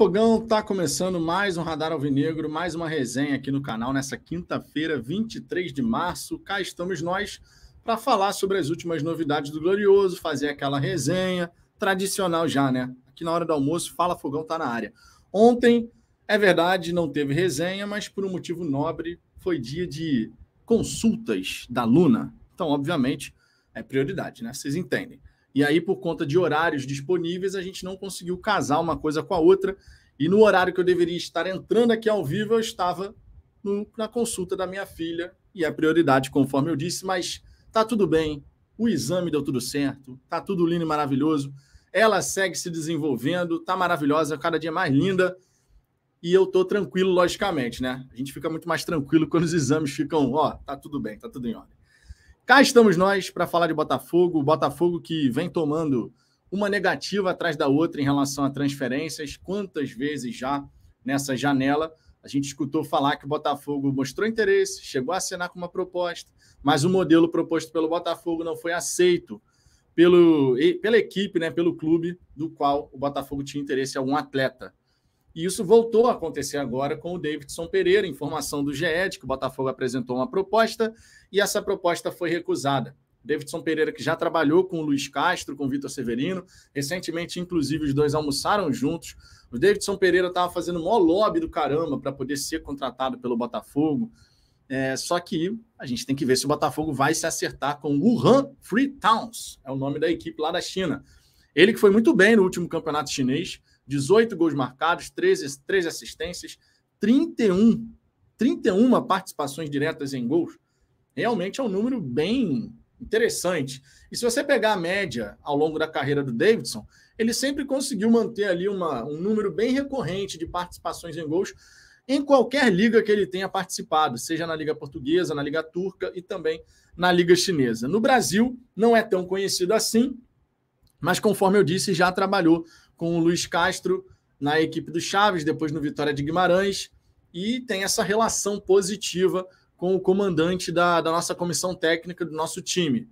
Fogão, está começando mais um Radar Alvinegro, mais uma resenha aqui no canal nessa quinta-feira, 23 de março. Cá estamos nós para falar sobre as últimas novidades do Glorioso, fazer aquela resenha tradicional já, né? Aqui na hora do almoço, fala Fogão tá na área. Ontem, é verdade, não teve resenha, mas por um motivo nobre, foi dia de consultas da Luna. Então, obviamente, é prioridade, né? Vocês entendem. E aí, por conta de horários disponíveis, a gente não conseguiu casar uma coisa com a outra. E no horário que eu deveria estar entrando aqui ao vivo, eu estava no, na consulta da minha filha. E é prioridade, conforme eu disse, mas tá tudo bem. O exame deu tudo certo, tá tudo lindo e maravilhoso. Ela segue se desenvolvendo, tá maravilhosa, cada dia mais linda. E eu tô tranquilo, logicamente, né? A gente fica muito mais tranquilo quando os exames ficam, ó, tá tudo bem, tá tudo em ordem. Cá estamos nós para falar de Botafogo, o Botafogo que vem tomando uma negativa atrás da outra em relação a transferências, quantas vezes já nessa janela a gente escutou falar que o Botafogo mostrou interesse, chegou a assinar com uma proposta, mas o modelo proposto pelo Botafogo não foi aceito pelo, pela equipe, né, pelo clube do qual o Botafogo tinha interesse em é algum atleta. E isso voltou a acontecer agora com o Davidson Pereira, informação do GED, que o Botafogo apresentou uma proposta e essa proposta foi recusada. Davidson Pereira, que já trabalhou com o Luiz Castro, com o Vitor Severino, recentemente, inclusive, os dois almoçaram juntos. O Davidson Pereira estava fazendo o maior lobby do caramba para poder ser contratado pelo Botafogo. É, só que a gente tem que ver se o Botafogo vai se acertar com Wuhan Free Towns, é o nome da equipe lá da China. Ele que foi muito bem no último campeonato chinês, 18 gols marcados, 13, 13 assistências, 31, 31 participações diretas em gols realmente é um número bem interessante. E se você pegar a média ao longo da carreira do Davidson, ele sempre conseguiu manter ali uma, um número bem recorrente de participações em gols em qualquer liga que ele tenha participado, seja na Liga Portuguesa, na Liga Turca e também na Liga Chinesa. No Brasil, não é tão conhecido assim, mas conforme eu disse, já trabalhou com o Luiz Castro na equipe do Chaves, depois no Vitória de Guimarães, e tem essa relação positiva com o comandante da, da nossa comissão técnica do nosso time.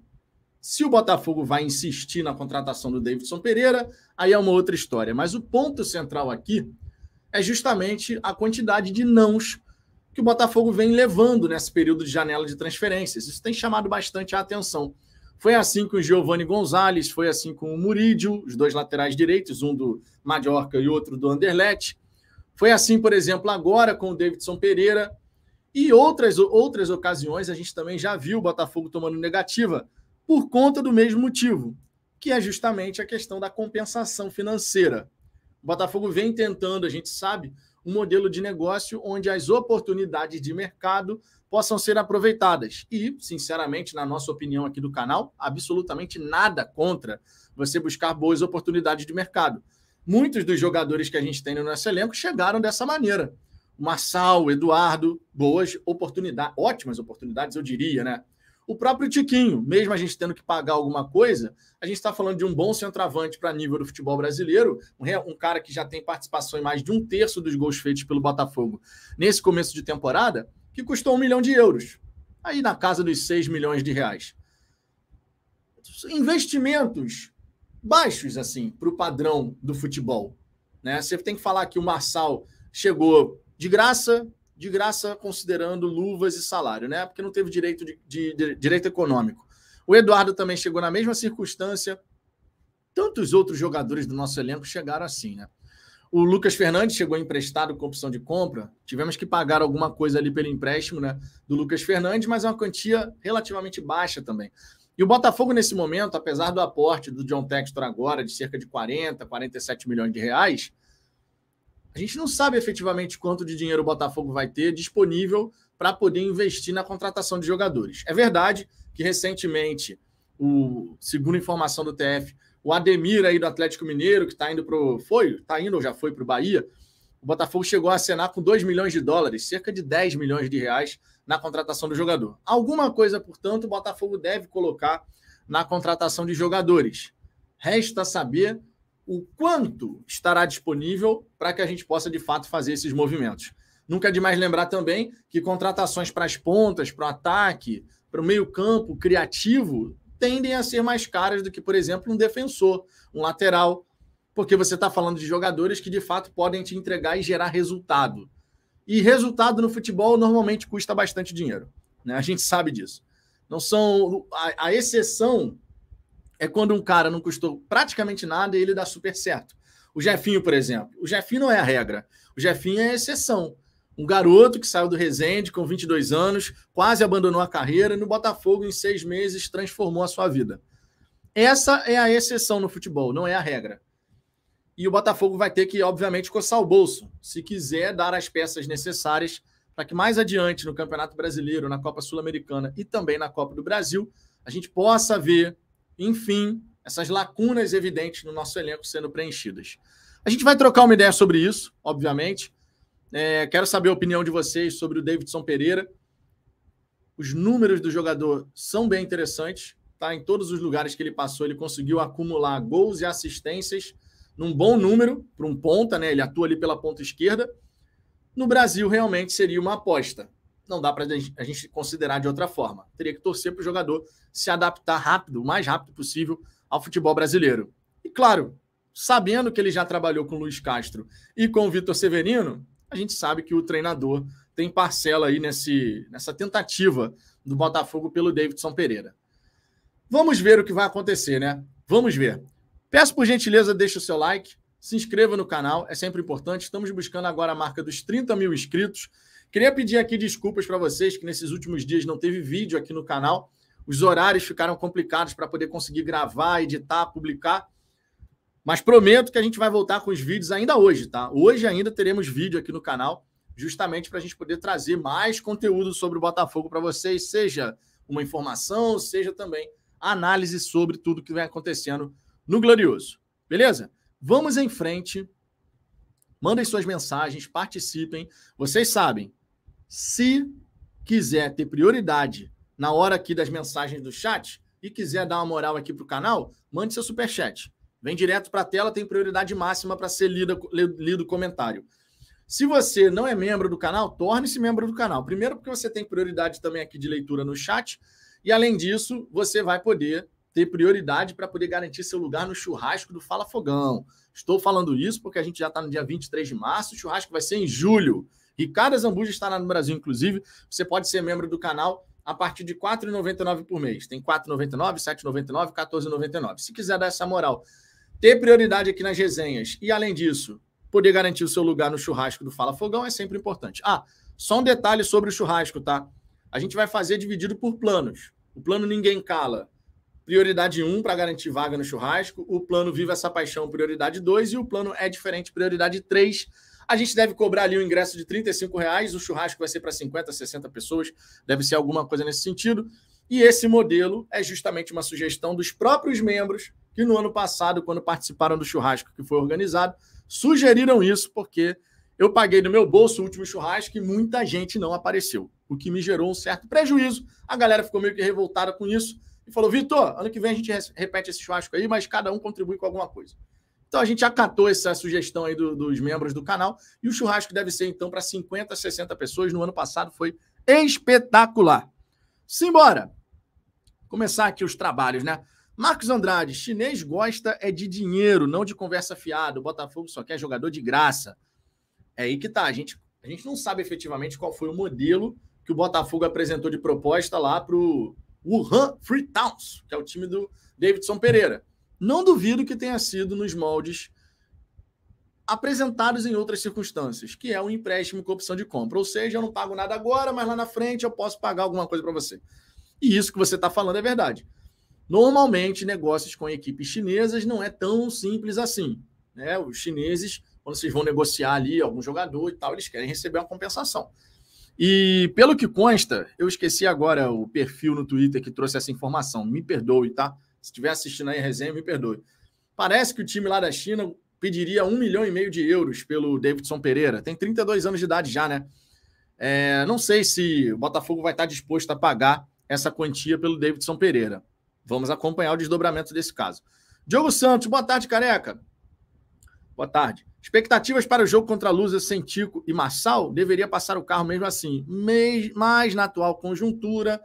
Se o Botafogo vai insistir na contratação do Davidson Pereira, aí é uma outra história. Mas o ponto central aqui é justamente a quantidade de nãos que o Botafogo vem levando nesse período de janela de transferências. Isso tem chamado bastante a atenção. Foi assim com o Giovanni Gonzalez, foi assim com o Murídio, os dois laterais direitos, um do Mallorca e outro do Anderlecht. Foi assim, por exemplo, agora com o Davidson Pereira. E outras, outras ocasiões a gente também já viu o Botafogo tomando negativa por conta do mesmo motivo, que é justamente a questão da compensação financeira. O Botafogo vem tentando, a gente sabe, um modelo de negócio onde as oportunidades de mercado possam ser aproveitadas. E, sinceramente, na nossa opinião aqui do canal, absolutamente nada contra você buscar boas oportunidades de mercado. Muitos dos jogadores que a gente tem no nosso elenco chegaram dessa maneira. Massal, Eduardo, boas oportunidades, ótimas oportunidades, eu diria, né? O próprio Tiquinho, mesmo a gente tendo que pagar alguma coisa, a gente está falando de um bom centroavante para nível do futebol brasileiro, um, cara que já tem participação em mais de um terço dos gols feitos pelo Botafogo nesse começo de temporada, que custou um milhão de euros. Aí na casa dos 6 milhões de reais. Investimentos baixos, assim, para o padrão do futebol. Né? Você tem que falar que o Marçal chegou de graça, de graça considerando luvas e salário, né? Porque não teve direito de, de, de direito econômico. O Eduardo também chegou na mesma circunstância. Tantos outros jogadores do nosso elenco chegaram assim, né? O Lucas Fernandes chegou emprestado com opção de compra. Tivemos que pagar alguma coisa ali pelo empréstimo né, do Lucas Fernandes, mas é uma quantia relativamente baixa também. E o Botafogo, nesse momento, apesar do aporte do John Textor agora de cerca de 40, 47 milhões de reais, a gente não sabe efetivamente quanto de dinheiro o Botafogo vai ter disponível para poder investir na contratação de jogadores. É verdade que recentemente, o, segundo informação do TF, o Ademir aí do Atlético Mineiro, que está indo para o. Foi? Está indo ou já foi para o Bahia? O Botafogo chegou a acenar com 2 milhões de dólares, cerca de 10 milhões de reais, na contratação do jogador. Alguma coisa, portanto, o Botafogo deve colocar na contratação de jogadores. Resta saber o quanto estará disponível para que a gente possa, de fato, fazer esses movimentos. Nunca é demais lembrar também que contratações para as pontas, para o ataque, para o meio-campo criativo, tendem a ser mais caras do que, por exemplo, um defensor, um lateral, porque você está falando de jogadores que de fato podem te entregar e gerar resultado. E resultado no futebol normalmente custa bastante dinheiro. Né? A gente sabe disso. Não são. A, a exceção é quando um cara não custou praticamente nada e ele dá super certo. O Jefinho, por exemplo. O Jefinho não é a regra. O Jefinho é a exceção. Um garoto que saiu do Resende com 22 anos, quase abandonou a carreira e no Botafogo, em seis meses, transformou a sua vida. Essa é a exceção no futebol, não é a regra. E o Botafogo vai ter que, obviamente, coçar o bolso, se quiser dar as peças necessárias para que mais adiante, no Campeonato Brasileiro, na Copa Sul-Americana e também na Copa do Brasil, a gente possa ver enfim, essas lacunas evidentes no nosso elenco sendo preenchidas. A gente vai trocar uma ideia sobre isso, obviamente. É, quero saber a opinião de vocês sobre o Davidson Pereira. Os números do jogador são bem interessantes. Tá? Em todos os lugares que ele passou, ele conseguiu acumular gols e assistências num bom número para um ponta, né? Ele atua ali pela ponta esquerda. No Brasil, realmente seria uma aposta não dá para a gente considerar de outra forma. Teria que torcer para o jogador se adaptar rápido, o mais rápido possível, ao futebol brasileiro. E claro, sabendo que ele já trabalhou com o Luiz Castro e com o Vitor Severino, a gente sabe que o treinador tem parcela aí nesse, nessa tentativa do Botafogo pelo Davidson Pereira. Vamos ver o que vai acontecer, né? Vamos ver. Peço por gentileza, deixe o seu like, se inscreva no canal, é sempre importante. Estamos buscando agora a marca dos 30 mil inscritos. Queria pedir aqui desculpas para vocês que nesses últimos dias não teve vídeo aqui no canal. Os horários ficaram complicados para poder conseguir gravar, editar, publicar. Mas prometo que a gente vai voltar com os vídeos ainda hoje, tá? Hoje ainda teremos vídeo aqui no canal, justamente para a gente poder trazer mais conteúdo sobre o Botafogo para vocês, seja uma informação, seja também análise sobre tudo que vem acontecendo no Glorioso. Beleza? Vamos em frente. Mandem suas mensagens, participem. Vocês sabem, se quiser ter prioridade na hora aqui das mensagens do chat e quiser dar uma moral aqui para o canal, mande seu superchat. Vem direto para a tela, tem prioridade máxima para ser lido, lido comentário. Se você não é membro do canal, torne-se membro do canal. Primeiro, porque você tem prioridade também aqui de leitura no chat. E além disso, você vai poder ter prioridade para poder garantir seu lugar no churrasco do Fala Fogão. Estou falando isso porque a gente já está no dia 23 de março, o churrasco vai ser em julho. Ricardo Zambuja lá no Brasil, inclusive. Você pode ser membro do canal a partir de R$ 4,99 por mês. Tem R$ 4,99, R$ 7,99, R$ 14,99. Se quiser dar essa moral, ter prioridade aqui nas resenhas. E, além disso, poder garantir o seu lugar no churrasco do Fala Fogão é sempre importante. Ah, só um detalhe sobre o churrasco, tá? A gente vai fazer dividido por planos. O plano Ninguém Cala, prioridade 1 para garantir vaga no churrasco. O plano Viva Essa Paixão, prioridade 2. E o plano É Diferente, prioridade 3 a gente deve cobrar ali um ingresso de 35 reais, o churrasco vai ser para 50, 60 pessoas, deve ser alguma coisa nesse sentido. E esse modelo é justamente uma sugestão dos próprios membros que no ano passado, quando participaram do churrasco que foi organizado, sugeriram isso porque eu paguei no meu bolso o último churrasco e muita gente não apareceu, o que me gerou um certo prejuízo. A galera ficou meio que revoltada com isso e falou: Vitor, ano que vem a gente repete esse churrasco aí, mas cada um contribui com alguma coisa. Então a gente acatou essa sugestão aí do, dos membros do canal e o churrasco deve ser então para 50, 60 pessoas. No ano passado foi espetacular. Simbora! Começar aqui os trabalhos, né? Marcos Andrade, chinês gosta é de dinheiro, não de conversa fiada. O Botafogo só quer jogador de graça. É aí que tá. A gente, a gente não sabe efetivamente qual foi o modelo que o Botafogo apresentou de proposta lá pro Wuhan Free Towns, que é o time do Davidson Pereira. Não duvido que tenha sido nos moldes apresentados em outras circunstâncias, que é um empréstimo com opção de compra. Ou seja, eu não pago nada agora, mas lá na frente eu posso pagar alguma coisa para você. E isso que você está falando é verdade. Normalmente, negócios com equipes chinesas não é tão simples assim. Né? Os chineses, quando vocês vão negociar ali algum jogador e tal, eles querem receber uma compensação. E pelo que consta, eu esqueci agora o perfil no Twitter que trouxe essa informação, me perdoe, tá? Se estiver assistindo aí a resenha, me perdoe. Parece que o time lá da China pediria um milhão e meio de euros pelo Davidson Pereira. Tem 32 anos de idade já, né? É, não sei se o Botafogo vai estar disposto a pagar essa quantia pelo Davidson Pereira. Vamos acompanhar o desdobramento desse caso. Diogo Santos, boa tarde, careca. Boa tarde. Expectativas para o jogo contra a Lusa, Sentico e Marçal? Deveria passar o carro mesmo assim. Mas na atual conjuntura,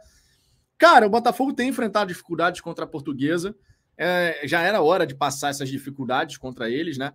Cara, o Botafogo tem enfrentado dificuldades contra a Portuguesa. É, já era hora de passar essas dificuldades contra eles, né?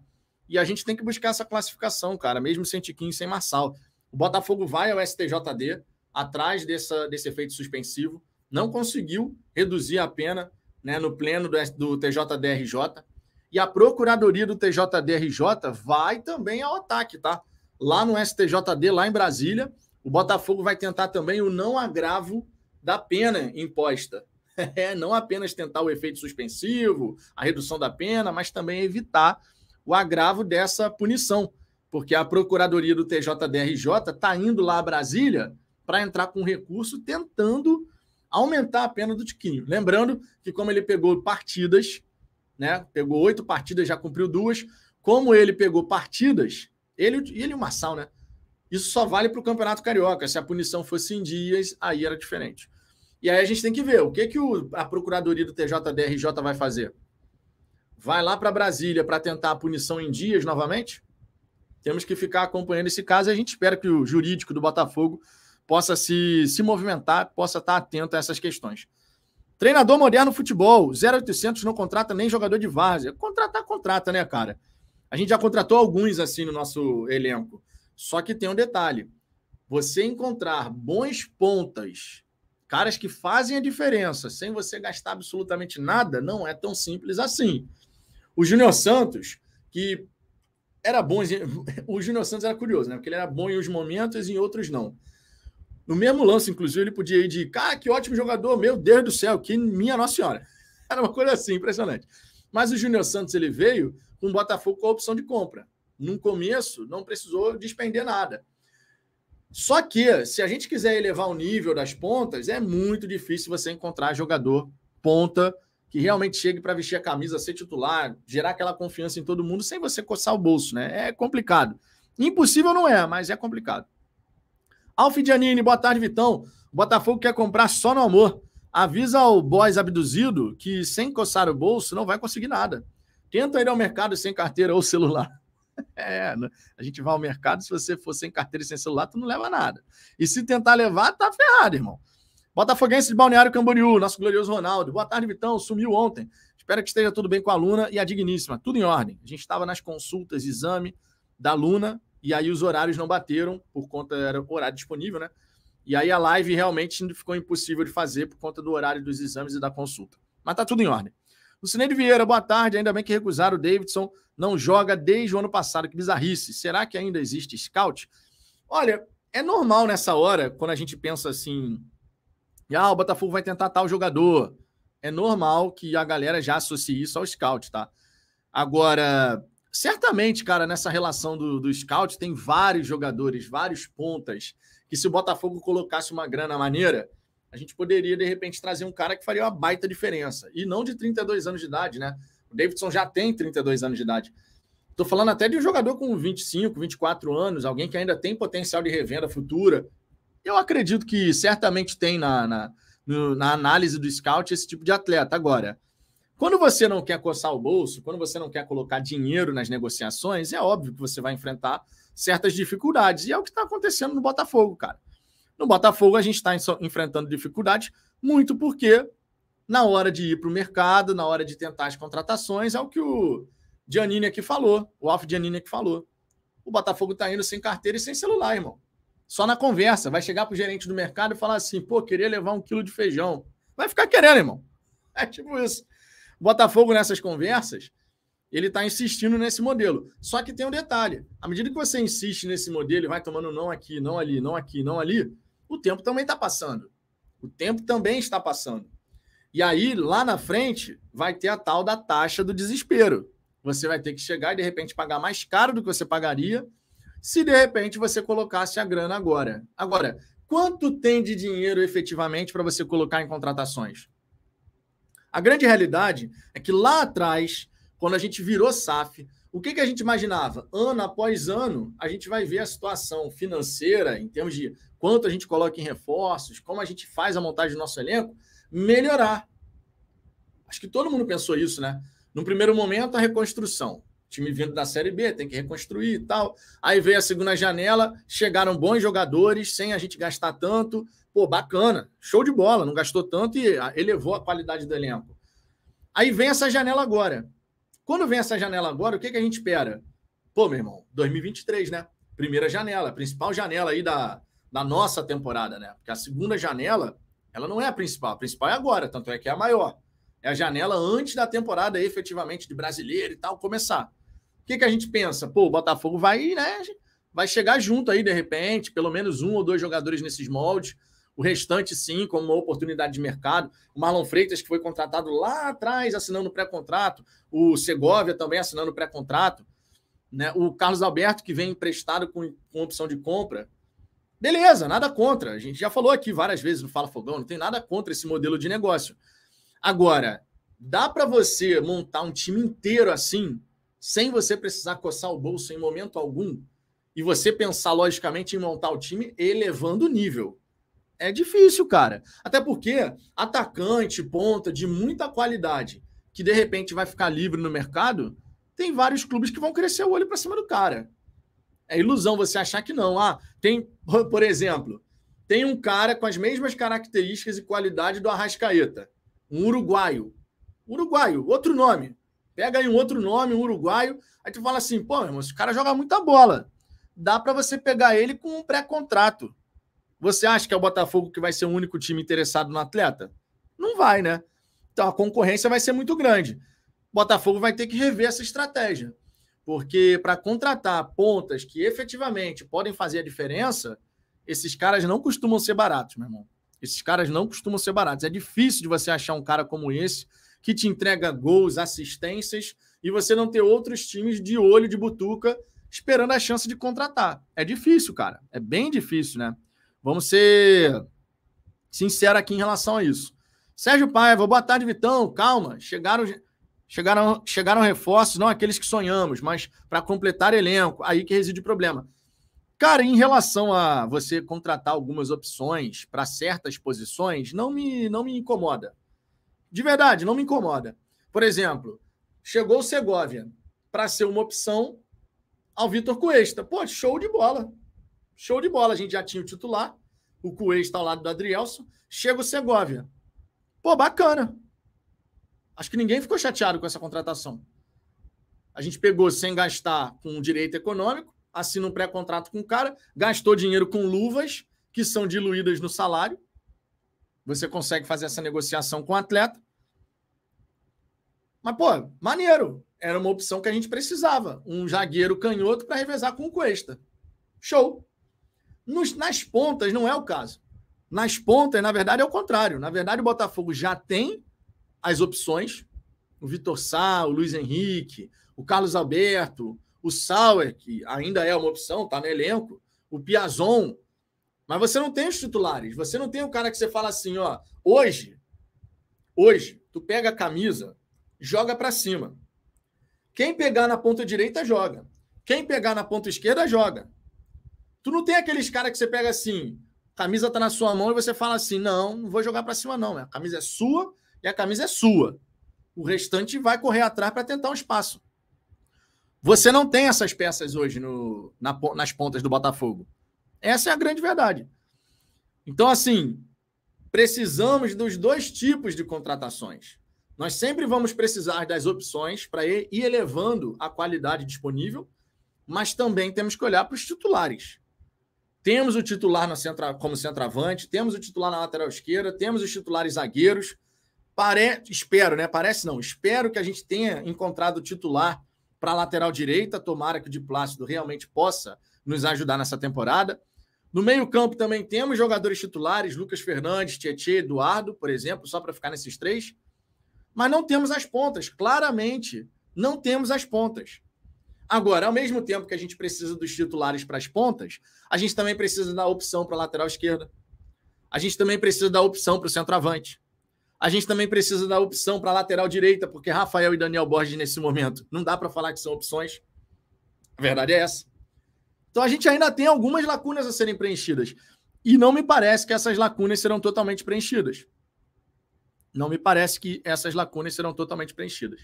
E a gente tem que buscar essa classificação, cara, mesmo sem Tiquinho, sem Marçal. O Botafogo vai ao STJD atrás dessa, desse efeito suspensivo, não conseguiu reduzir a pena né, no pleno do, do TJDRJ. E a Procuradoria do TJDRJ vai também ao ataque, tá? Lá no STJD, lá em Brasília, o Botafogo vai tentar também o não agravo da pena imposta. É não apenas tentar o efeito suspensivo, a redução da pena, mas também evitar o agravo dessa punição, porque a Procuradoria do TJDRJ está indo lá a Brasília para entrar com recurso tentando aumentar a pena do Tiquinho. Lembrando que, como ele pegou partidas, né, pegou oito partidas, já cumpriu duas, como ele pegou partidas, ele, ele e o Marçal, né? Isso só vale para o Campeonato Carioca. Se a punição fosse em dias, aí era diferente. E aí a gente tem que ver o que, que o, a Procuradoria do TJDRJ vai fazer. Vai lá para Brasília para tentar a punição em dias novamente? Temos que ficar acompanhando esse caso e a gente espera que o jurídico do Botafogo possa se, se movimentar, possa estar atento a essas questões. Treinador moderno futebol, 0800 não contrata nem jogador de várzea. Contratar, contrata, né, cara? A gente já contratou alguns assim no nosso elenco. Só que tem um detalhe: você encontrar bons pontas, caras que fazem a diferença, sem você gastar absolutamente nada, não é tão simples assim. O Júnior Santos, que era bom. O Júnior Santos era curioso, né? Porque ele era bom em uns momentos e em outros não. No mesmo lance, inclusive, ele podia ir de cara, que ótimo jogador, meu Deus do céu, que minha Nossa Senhora. Era uma coisa assim, impressionante. Mas o Júnior Santos ele veio com o Botafogo com a opção de compra no começo, não precisou despender nada. Só que, se a gente quiser elevar o nível das pontas, é muito difícil você encontrar jogador ponta que realmente chegue para vestir a camisa, ser titular, gerar aquela confiança em todo mundo sem você coçar o bolso, né? É complicado. Impossível não é, mas é complicado. Giannini, boa tarde, Vitão. O Botafogo quer comprar só no amor. Avisa ao boys abduzido que sem coçar o bolso não vai conseguir nada. Tenta ir ao mercado sem carteira ou celular. É, né? a gente vai ao mercado, se você for sem carteira e sem celular, tu não leva nada. E se tentar levar, tá ferrado, irmão. Botafoguense de Balneário Camboriú, nosso glorioso Ronaldo. Boa tarde, Vitão. Sumiu ontem. Espero que esteja tudo bem com a Luna e a Digníssima. Tudo em ordem. A gente estava nas consultas, exame da Luna, e aí os horários não bateram, por conta, era horário disponível, né? E aí a live realmente ficou impossível de fazer por conta do horário dos exames e da consulta. Mas tá tudo em ordem. de Vieira, boa tarde. Ainda bem que recusaram o Davidson não joga desde o ano passado, que bizarrice. Será que ainda existe scout? Olha, é normal nessa hora, quando a gente pensa assim, ah, o Botafogo vai tentar tal jogador. É normal que a galera já associe isso ao scout, tá? Agora, certamente, cara, nessa relação do, do scout, tem vários jogadores, vários pontas, que se o Botafogo colocasse uma grana maneira, a gente poderia, de repente, trazer um cara que faria uma baita diferença. E não de 32 anos de idade, né? O Davidson já tem 32 anos de idade. Estou falando até de um jogador com 25, 24 anos, alguém que ainda tem potencial de revenda futura. Eu acredito que certamente tem na, na, no, na análise do scout esse tipo de atleta. Agora, quando você não quer coçar o bolso, quando você não quer colocar dinheiro nas negociações, é óbvio que você vai enfrentar certas dificuldades. E é o que está acontecendo no Botafogo, cara. No Botafogo, a gente está enfrentando dificuldades muito porque na hora de ir para o mercado, na hora de tentar as contratações, é o que o Giannini aqui falou, o Alf Giannini aqui falou. O Botafogo está indo sem carteira e sem celular, irmão. Só na conversa. Vai chegar para o gerente do mercado e falar assim, pô, queria levar um quilo de feijão. Vai ficar querendo, irmão. É tipo isso. O Botafogo, nessas conversas, ele está insistindo nesse modelo. Só que tem um detalhe: à medida que você insiste nesse modelo e vai tomando não aqui, não ali, não aqui, não ali, o tempo também está passando. O tempo também está passando. E aí, lá na frente, vai ter a tal da taxa do desespero. Você vai ter que chegar e, de repente, pagar mais caro do que você pagaria se, de repente, você colocasse a grana agora. Agora, quanto tem de dinheiro efetivamente para você colocar em contratações? A grande realidade é que lá atrás, quando a gente virou SAF, o que, que a gente imaginava? Ano após ano, a gente vai ver a situação financeira, em termos de quanto a gente coloca em reforços, como a gente faz a montagem do nosso elenco, melhorar. Acho que todo mundo pensou isso, né? No primeiro momento, a reconstrução. time vindo da Série B, tem que reconstruir e tal. Aí veio a segunda janela, chegaram bons jogadores, sem a gente gastar tanto. Pô, bacana, show de bola, não gastou tanto e ah, elevou a qualidade do elenco. Aí vem essa janela agora. Quando vem essa janela agora, o que, que a gente espera? Pô, meu irmão, 2023, né? Primeira janela, principal janela aí da, da nossa temporada, né? Porque a segunda janela ela não é a principal. A principal é agora, tanto é que é a maior. É a janela antes da temporada efetivamente de brasileiro e tal começar. O que, que a gente pensa? Pô, o Botafogo vai, né? Vai chegar junto aí de repente, pelo menos um ou dois jogadores nesses moldes. O restante, sim, como uma oportunidade de mercado. O Marlon Freitas, que foi contratado lá atrás, assinando pré-contrato. O Segovia também assinando pré-contrato. Né? O Carlos Alberto, que vem emprestado com, com opção de compra. Beleza, nada contra. A gente já falou aqui várias vezes no Fala Fogão, não tem nada contra esse modelo de negócio. Agora, dá para você montar um time inteiro assim, sem você precisar coçar o bolso em momento algum, e você pensar logicamente em montar o time elevando o nível. É difícil, cara. Até porque atacante, ponta de muita qualidade, que de repente vai ficar livre no mercado, tem vários clubes que vão crescer o olho para cima do cara. É ilusão você achar que não. Ah, tem, por exemplo, tem um cara com as mesmas características e qualidade do Arrascaeta, um uruguaio. Uruguaio, outro nome. Pega aí um outro nome, um uruguaio, aí tu fala assim, pô, meu irmão, esse cara joga muita bola. Dá para você pegar ele com um pré-contrato. Você acha que é o Botafogo que vai ser o único time interessado no atleta? Não vai, né? Então a concorrência vai ser muito grande. Botafogo vai ter que rever essa estratégia. Porque para contratar pontas que efetivamente podem fazer a diferença, esses caras não costumam ser baratos, meu irmão. Esses caras não costumam ser baratos. É difícil de você achar um cara como esse que te entrega gols, assistências e você não ter outros times de olho de butuca esperando a chance de contratar. É difícil, cara. É bem difícil, né? Vamos ser sinceros aqui em relação a isso. Sérgio Paiva, boa tarde, Vitão. Calma. Chegaram. Chegaram, chegaram reforços, não aqueles que sonhamos, mas para completar elenco. Aí que reside o problema. Cara, em relação a você contratar algumas opções para certas posições, não me, não me incomoda. De verdade, não me incomoda. Por exemplo, chegou o Segovia para ser uma opção ao Vitor Cuesta. Pô, show de bola. Show de bola. A gente já tinha o titular, o Cuesta ao lado do Adrielson. Chega o Segovia. Pô, bacana. Acho que ninguém ficou chateado com essa contratação. A gente pegou sem gastar com direito econômico, assina um pré-contrato com o cara, gastou dinheiro com luvas, que são diluídas no salário. Você consegue fazer essa negociação com o atleta. Mas, pô, maneiro. Era uma opção que a gente precisava. Um zagueiro canhoto para revezar com o Cuesta. Show. Nos, nas pontas não é o caso. Nas pontas, na verdade, é o contrário. Na verdade, o Botafogo já tem as opções, o Vitor Sá, o Luiz Henrique, o Carlos Alberto, o Sauer, que ainda é uma opção, está no elenco, o Piazon. Mas você não tem os titulares, você não tem o cara que você fala assim, ó, hoje, hoje, tu pega a camisa, joga para cima. Quem pegar na ponta direita, joga. Quem pegar na ponta esquerda, joga. Tu não tem aqueles caras que você pega assim, camisa tá na sua mão e você fala assim, não, não vou jogar para cima não, é, a camisa é sua, e a camisa é sua. O restante vai correr atrás para tentar um espaço. Você não tem essas peças hoje no, na, nas pontas do Botafogo. Essa é a grande verdade. Então, assim, precisamos dos dois tipos de contratações. Nós sempre vamos precisar das opções para ir elevando a qualidade disponível, mas também temos que olhar para os titulares. Temos o titular como centroavante, temos o titular na lateral esquerda, temos os titulares zagueiros, Pare... Espero, né? Parece não. Espero que a gente tenha encontrado o titular para a lateral direita. Tomara que o de Plácido realmente possa nos ajudar nessa temporada. No meio-campo também temos jogadores titulares: Lucas Fernandes, Tietê, Eduardo, por exemplo, só para ficar nesses três. Mas não temos as pontas. Claramente, não temos as pontas. Agora, ao mesmo tempo que a gente precisa dos titulares para as pontas, a gente também precisa da opção para a lateral esquerda. A gente também precisa da opção para o centroavante. A gente também precisa da opção para lateral direita, porque Rafael e Daniel Borges, nesse momento, não dá para falar que são opções. A verdade é essa. Então a gente ainda tem algumas lacunas a serem preenchidas. E não me parece que essas lacunas serão totalmente preenchidas. Não me parece que essas lacunas serão totalmente preenchidas.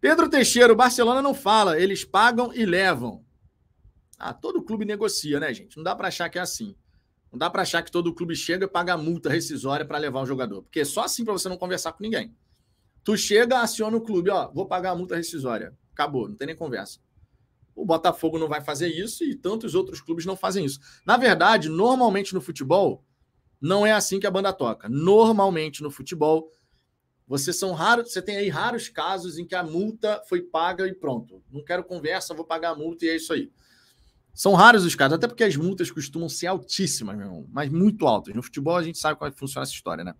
Pedro Teixeira, o Barcelona não fala, eles pagam e levam. Ah, todo clube negocia, né, gente? Não dá para achar que é assim. Não dá para achar que todo clube chega e paga multa rescisória para levar o jogador, porque é só assim para você não conversar com ninguém. Tu chega, aciona o clube, ó, vou pagar a multa rescisória. Acabou, não tem nem conversa. O Botafogo não vai fazer isso e tantos outros clubes não fazem isso. Na verdade, normalmente no futebol, não é assim que a banda toca. Normalmente no futebol, você são raros, você tem aí raros casos em que a multa foi paga e pronto. Não quero conversa, vou pagar a multa e é isso aí. São raros os casos, até porque as multas costumam ser altíssimas, meu irmão, mas muito altas. No futebol a gente sabe como é funciona essa história, né?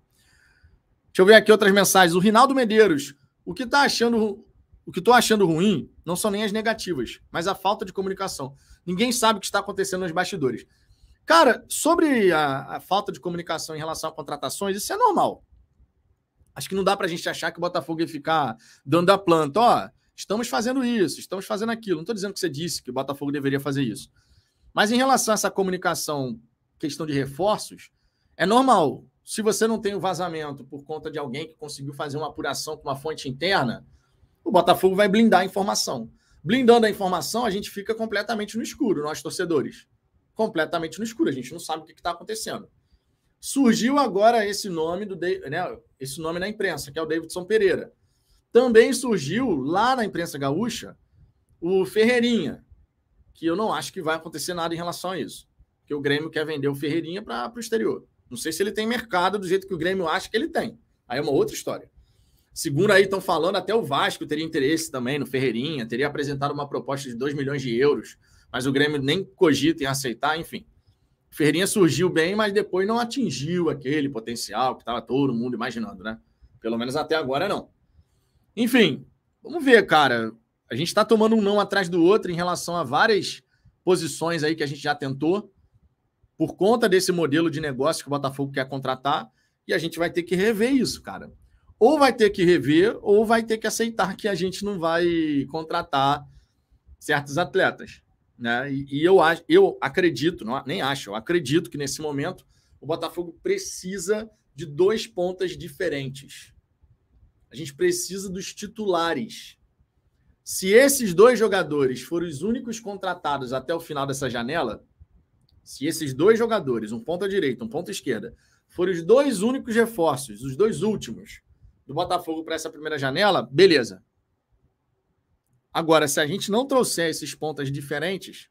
Deixa eu ver aqui outras mensagens. O Rinaldo Medeiros, o que tá achando, o que tô achando ruim não são nem as negativas, mas a falta de comunicação. Ninguém sabe o que está acontecendo nos bastidores. Cara, sobre a, a falta de comunicação em relação a contratações, isso é normal. Acho que não dá pra gente achar que o Botafogo ia ficar dando a planta, ó. Estamos fazendo isso, estamos fazendo aquilo. Não estou dizendo que você disse que o Botafogo deveria fazer isso. Mas em relação a essa comunicação, questão de reforços, é normal. Se você não tem o vazamento por conta de alguém que conseguiu fazer uma apuração com uma fonte interna, o Botafogo vai blindar a informação. Blindando a informação, a gente fica completamente no escuro, nós torcedores. Completamente no escuro, a gente não sabe o que está acontecendo. Surgiu agora esse nome do né, esse nome na imprensa, que é o Davidson Pereira também surgiu lá na imprensa gaúcha o Ferreirinha, que eu não acho que vai acontecer nada em relação a isso. Que o Grêmio quer vender o Ferreirinha para o exterior. Não sei se ele tem mercado do jeito que o Grêmio acha que ele tem. Aí é uma outra história. Segundo aí, estão falando, até o Vasco teria interesse também no Ferreirinha, teria apresentado uma proposta de 2 milhões de euros, mas o Grêmio nem cogita em aceitar, enfim. O Ferreirinha surgiu bem, mas depois não atingiu aquele potencial que estava todo mundo imaginando, né? Pelo menos até agora não. Enfim, vamos ver, cara. A gente está tomando um não atrás do outro em relação a várias posições aí que a gente já tentou, por conta desse modelo de negócio que o Botafogo quer contratar, e a gente vai ter que rever isso, cara. Ou vai ter que rever, ou vai ter que aceitar que a gente não vai contratar certos atletas. Né? E, e eu, eu acredito, não, nem acho, eu acredito que nesse momento o Botafogo precisa de dois pontas diferentes a gente precisa dos titulares. Se esses dois jogadores forem os únicos contratados até o final dessa janela, se esses dois jogadores, um ponta direita, um ponta esquerda, forem os dois únicos reforços, os dois últimos do Botafogo para essa primeira janela, beleza. Agora, se a gente não trouxer esses pontas diferentes,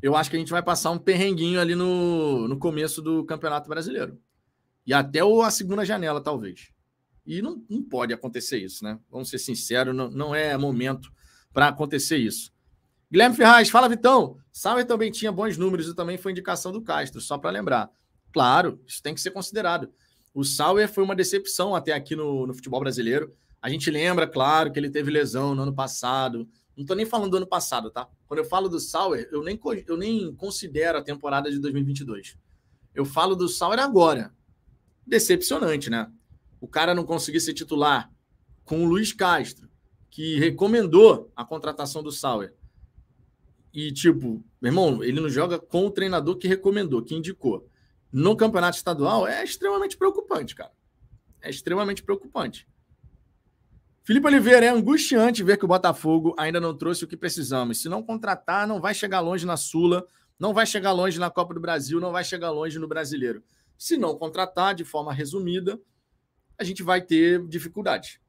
eu acho que a gente vai passar um perrenguinho ali no, no começo do Campeonato Brasileiro. E até a segunda janela, talvez. E não, não pode acontecer isso, né? Vamos ser sinceros, não, não é momento para acontecer isso. Guilherme Ferraz, fala Vitão. Sauer também tinha bons números e também foi indicação do Castro, só para lembrar. Claro, isso tem que ser considerado. O Sauer foi uma decepção até aqui no, no futebol brasileiro. A gente lembra, claro, que ele teve lesão no ano passado. Não estou nem falando do ano passado, tá? Quando eu falo do Sauer, eu nem, eu nem considero a temporada de 2022. Eu falo do Sauer agora. Decepcionante, né? o cara não conseguir ser titular com o Luiz Castro, que recomendou a contratação do Sauer. E, tipo, meu irmão, ele não joga com o treinador que recomendou, que indicou. No campeonato estadual é extremamente preocupante, cara. É extremamente preocupante. Felipe Oliveira, é angustiante ver que o Botafogo ainda não trouxe o que precisamos. Se não contratar, não vai chegar longe na Sula, não vai chegar longe na Copa do Brasil, não vai chegar longe no Brasileiro. Se não contratar, de forma resumida, a gente vai ter dificuldade.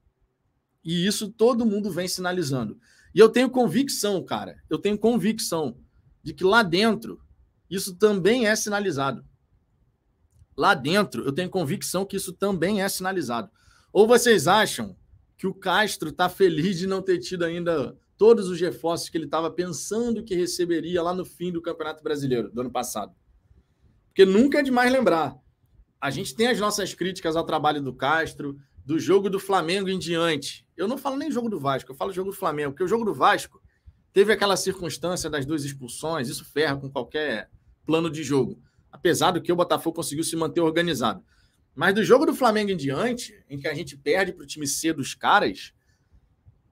E isso todo mundo vem sinalizando. E eu tenho convicção, cara, eu tenho convicção de que lá dentro isso também é sinalizado. Lá dentro, eu tenho convicção que isso também é sinalizado. Ou vocês acham que o Castro está feliz de não ter tido ainda todos os reforços que ele estava pensando que receberia lá no fim do Campeonato Brasileiro do ano passado? Porque nunca é demais lembrar a gente tem as nossas críticas ao trabalho do Castro, do jogo do Flamengo em diante. Eu não falo nem jogo do Vasco, eu falo jogo do Flamengo, porque o jogo do Vasco teve aquela circunstância das duas expulsões, isso ferra com qualquer plano de jogo. Apesar do que o Botafogo conseguiu se manter organizado. Mas do jogo do Flamengo em diante, em que a gente perde para o time C dos caras,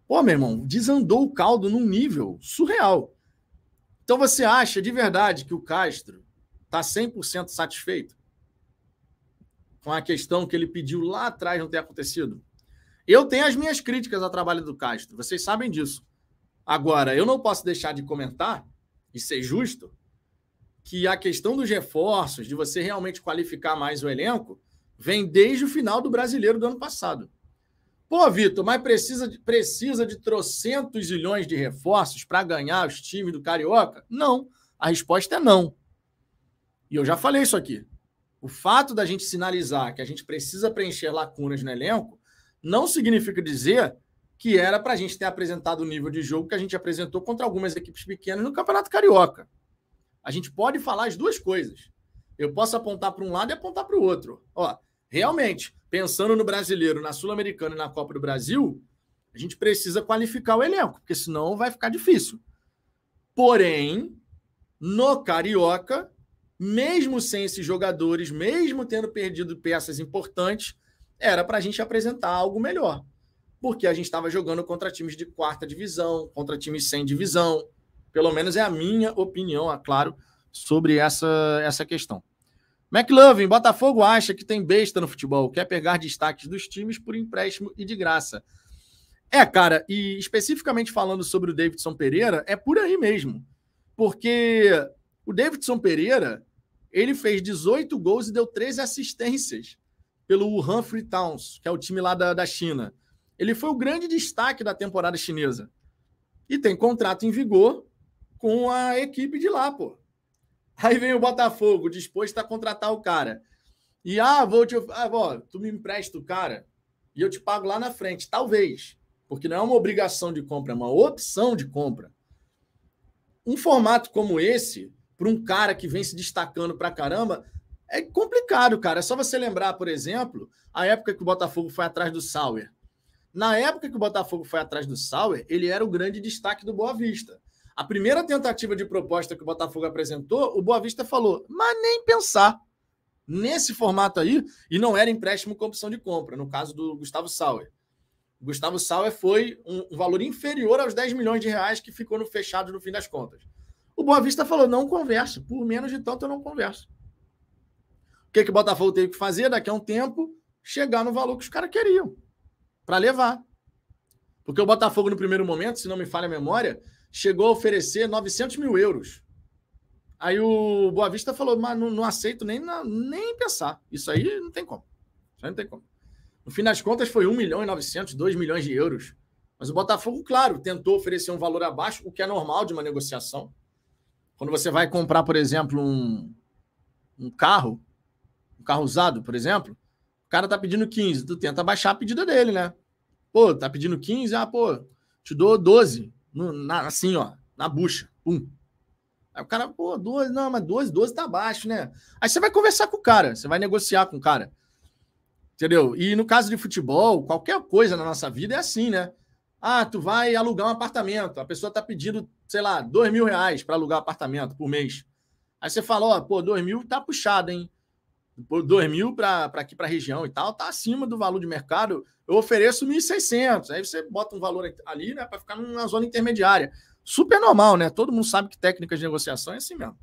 pô, meu irmão, desandou o caldo num nível surreal. Então você acha de verdade que o Castro está 100% satisfeito? com a questão que ele pediu lá atrás não ter acontecido? Eu tenho as minhas críticas ao trabalho do Castro, vocês sabem disso. Agora, eu não posso deixar de comentar, e ser justo, que a questão dos reforços, de você realmente qualificar mais o elenco, vem desde o final do brasileiro do ano passado. Pô, Vitor, mas precisa de, precisa de trocentos milhões de reforços para ganhar os times do Carioca? Não. A resposta é não. E eu já falei isso aqui. O fato da gente sinalizar que a gente precisa preencher lacunas no elenco não significa dizer que era para a gente ter apresentado o nível de jogo que a gente apresentou contra algumas equipes pequenas no Campeonato Carioca. A gente pode falar as duas coisas. Eu posso apontar para um lado e apontar para o outro. Ó, realmente, pensando no brasileiro, na Sul-Americana e na Copa do Brasil, a gente precisa qualificar o elenco, porque senão vai ficar difícil. Porém, no Carioca, mesmo sem esses jogadores, mesmo tendo perdido peças importantes, era para a gente apresentar algo melhor. Porque a gente estava jogando contra times de quarta divisão, contra times sem divisão. Pelo menos é a minha opinião, é claro, sobre essa, essa questão. McLovin, Botafogo acha que tem besta no futebol, quer pegar destaques dos times por empréstimo e de graça. É, cara, e especificamente falando sobre o Davidson Pereira, é por aí mesmo. Porque o Davidson Pereira, ele fez 18 gols e deu 13 assistências pelo Wuhan Free Towns, que é o time lá da, da China. Ele foi o grande destaque da temporada chinesa. E tem contrato em vigor com a equipe de lá, pô. Aí vem o Botafogo, disposto a contratar o cara. E ah, vou te. Ah, tu me empresta o cara e eu te pago lá na frente. Talvez. Porque não é uma obrigação de compra, é uma opção de compra. Um formato como esse para um cara que vem se destacando para caramba, é complicado, cara. É só você lembrar, por exemplo, a época que o Botafogo foi atrás do Sauer. Na época que o Botafogo foi atrás do Sauer, ele era o grande destaque do Boa Vista. A primeira tentativa de proposta que o Botafogo apresentou, o Boa Vista falou, mas nem pensar. Nesse formato aí, e não era empréstimo com opção de compra, no caso do Gustavo Sauer. O Gustavo Sauer foi um, valor inferior aos 10 milhões de reais que ficou no fechado no fim das contas. O Boa Vista falou: não converso, por menos de tanto eu não converso. O que, é que o Botafogo teve que fazer daqui a um tempo? Chegar no valor que os caras queriam para levar. Porque o Botafogo, no primeiro momento, se não me falha a memória, chegou a oferecer 900 mil euros. Aí o Boa Vista falou: mas não, não aceito nem, nem pensar. Isso aí não tem como. Isso aí não tem como. No fim das contas, foi 1 milhão e 900, 2 milhões de euros. Mas o Botafogo, claro, tentou oferecer um valor abaixo, o que é normal de uma negociação. Quando você vai comprar, por exemplo, um, um carro, um carro usado, por exemplo, o cara tá pedindo 15, tu tenta baixar a pedida dele, né? Pô, tá pedindo 15, ah, pô, te dou 12, no, na, assim, ó, na bucha, pum. Aí o cara, pô, 12, não, mas 12, 12 tá baixo, né? Aí você vai conversar com o cara, você vai negociar com o cara. Entendeu? E no caso de futebol, qualquer coisa na nossa vida é assim, né? Ah, tu vai alugar um apartamento. A pessoa está pedindo, sei lá, dois mil reais para alugar apartamento por mês. Aí você fala, ó, pô, dois mil tá puxado, hein? Por dois mil para aqui, para a região e tal, tá acima do valor de mercado. Eu ofereço 1.600. Aí você bota um valor ali, né, para ficar numa zona intermediária. Super normal, né? Todo mundo sabe que técnicas de negociação é assim mesmo.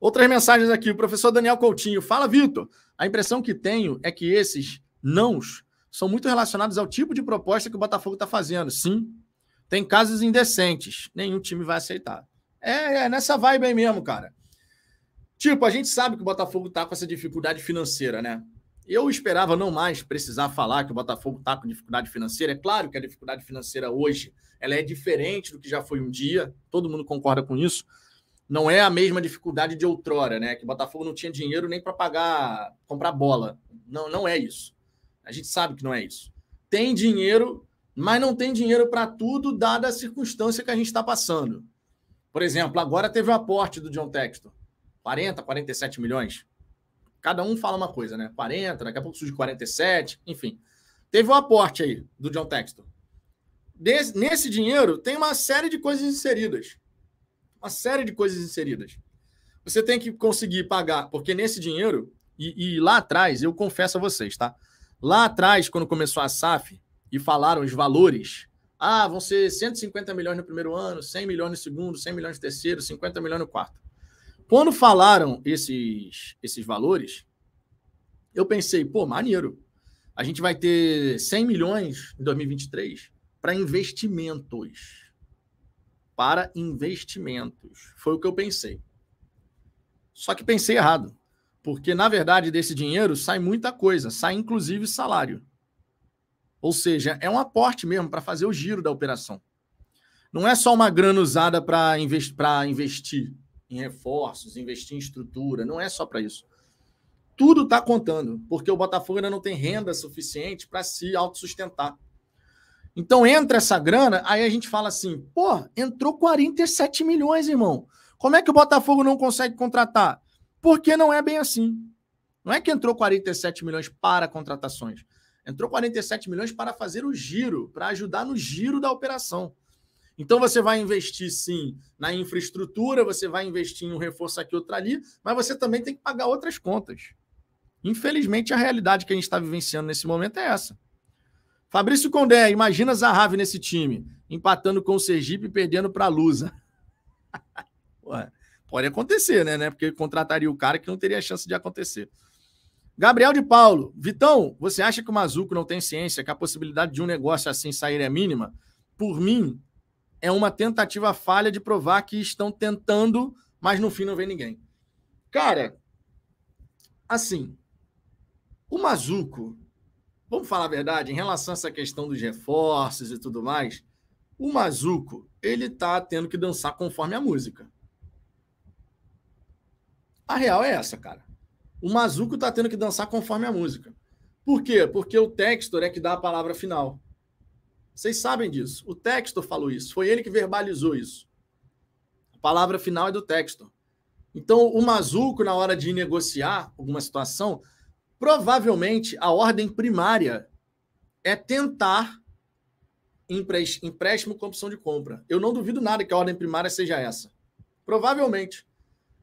Outras mensagens aqui. O professor Daniel Coutinho. Fala, Vitor. A impressão que tenho é que esses nãos são muito relacionados ao tipo de proposta que o Botafogo está fazendo. Sim, tem casos indecentes, nenhum time vai aceitar. É, é nessa vibe aí mesmo, cara. Tipo, a gente sabe que o Botafogo está com essa dificuldade financeira, né? Eu esperava não mais precisar falar que o Botafogo está com dificuldade financeira. É claro que a dificuldade financeira hoje ela é diferente do que já foi um dia. Todo mundo concorda com isso. Não é a mesma dificuldade de outrora, né? Que o Botafogo não tinha dinheiro nem para pagar, comprar bola. Não, não é isso. A gente sabe que não é isso. Tem dinheiro, mas não tem dinheiro para tudo, dada a circunstância que a gente está passando. Por exemplo, agora teve o aporte do John Texton. 40, 47 milhões. Cada um fala uma coisa, né? 40, daqui a pouco surge 47, enfim. Teve o aporte aí do John Texton. nesse dinheiro tem uma série de coisas inseridas. Uma série de coisas inseridas. Você tem que conseguir pagar, porque nesse dinheiro, e, e lá atrás, eu confesso a vocês, tá? Lá atrás, quando começou a SAF e falaram os valores, ah, vão ser 150 milhões no primeiro ano, 100 milhões no segundo, 100 milhões no terceiro, 50 milhões no quarto. Quando falaram esses, esses valores, eu pensei, pô, maneiro. A gente vai ter 100 milhões em 2023 para investimentos. Para investimentos. Foi o que eu pensei. Só que pensei errado. Porque, na verdade, desse dinheiro sai muita coisa, sai inclusive salário. Ou seja, é um aporte mesmo para fazer o giro da operação. Não é só uma grana usada para investi investir em reforços, investir em estrutura, não é só para isso. Tudo está contando, porque o Botafogo ainda não tem renda suficiente para se autossustentar. Então entra essa grana, aí a gente fala assim: pô, entrou 47 milhões, irmão. Como é que o Botafogo não consegue contratar? Porque não é bem assim. Não é que entrou 47 milhões para contratações. Entrou 47 milhões para fazer o giro, para ajudar no giro da operação. Então você vai investir sim na infraestrutura, você vai investir em um reforço aqui, outro ali, mas você também tem que pagar outras contas. Infelizmente, a realidade que a gente está vivenciando nesse momento é essa. Fabrício Condé, imagina Zahavi nesse time, empatando com o Sergipe e perdendo para a Lusa. Ué. Pode acontecer, né, é Porque contrataria o cara que não teria chance de acontecer. Gabriel de Paulo, Vitão, você acha que o Mazuco não tem ciência que a possibilidade de um negócio assim sair é mínima? Por mim, é uma tentativa falha de provar que estão tentando, mas no fim não vem ninguém. Cara, assim, o Mazuco, vamos falar a verdade, em relação a essa questão dos reforços e tudo mais, o Mazuco, ele tá tendo que dançar conforme a música. A real é essa, cara. O Mazuco tá tendo que dançar conforme a música. Por quê? Porque o Textor é que dá a palavra final. Vocês sabem disso. O Textor falou isso. Foi ele que verbalizou isso. A palavra final é do Textor. Então, o Mazuco, na hora de negociar alguma situação, provavelmente a ordem primária é tentar empréstimo com opção de compra. Eu não duvido nada que a ordem primária seja essa. Provavelmente.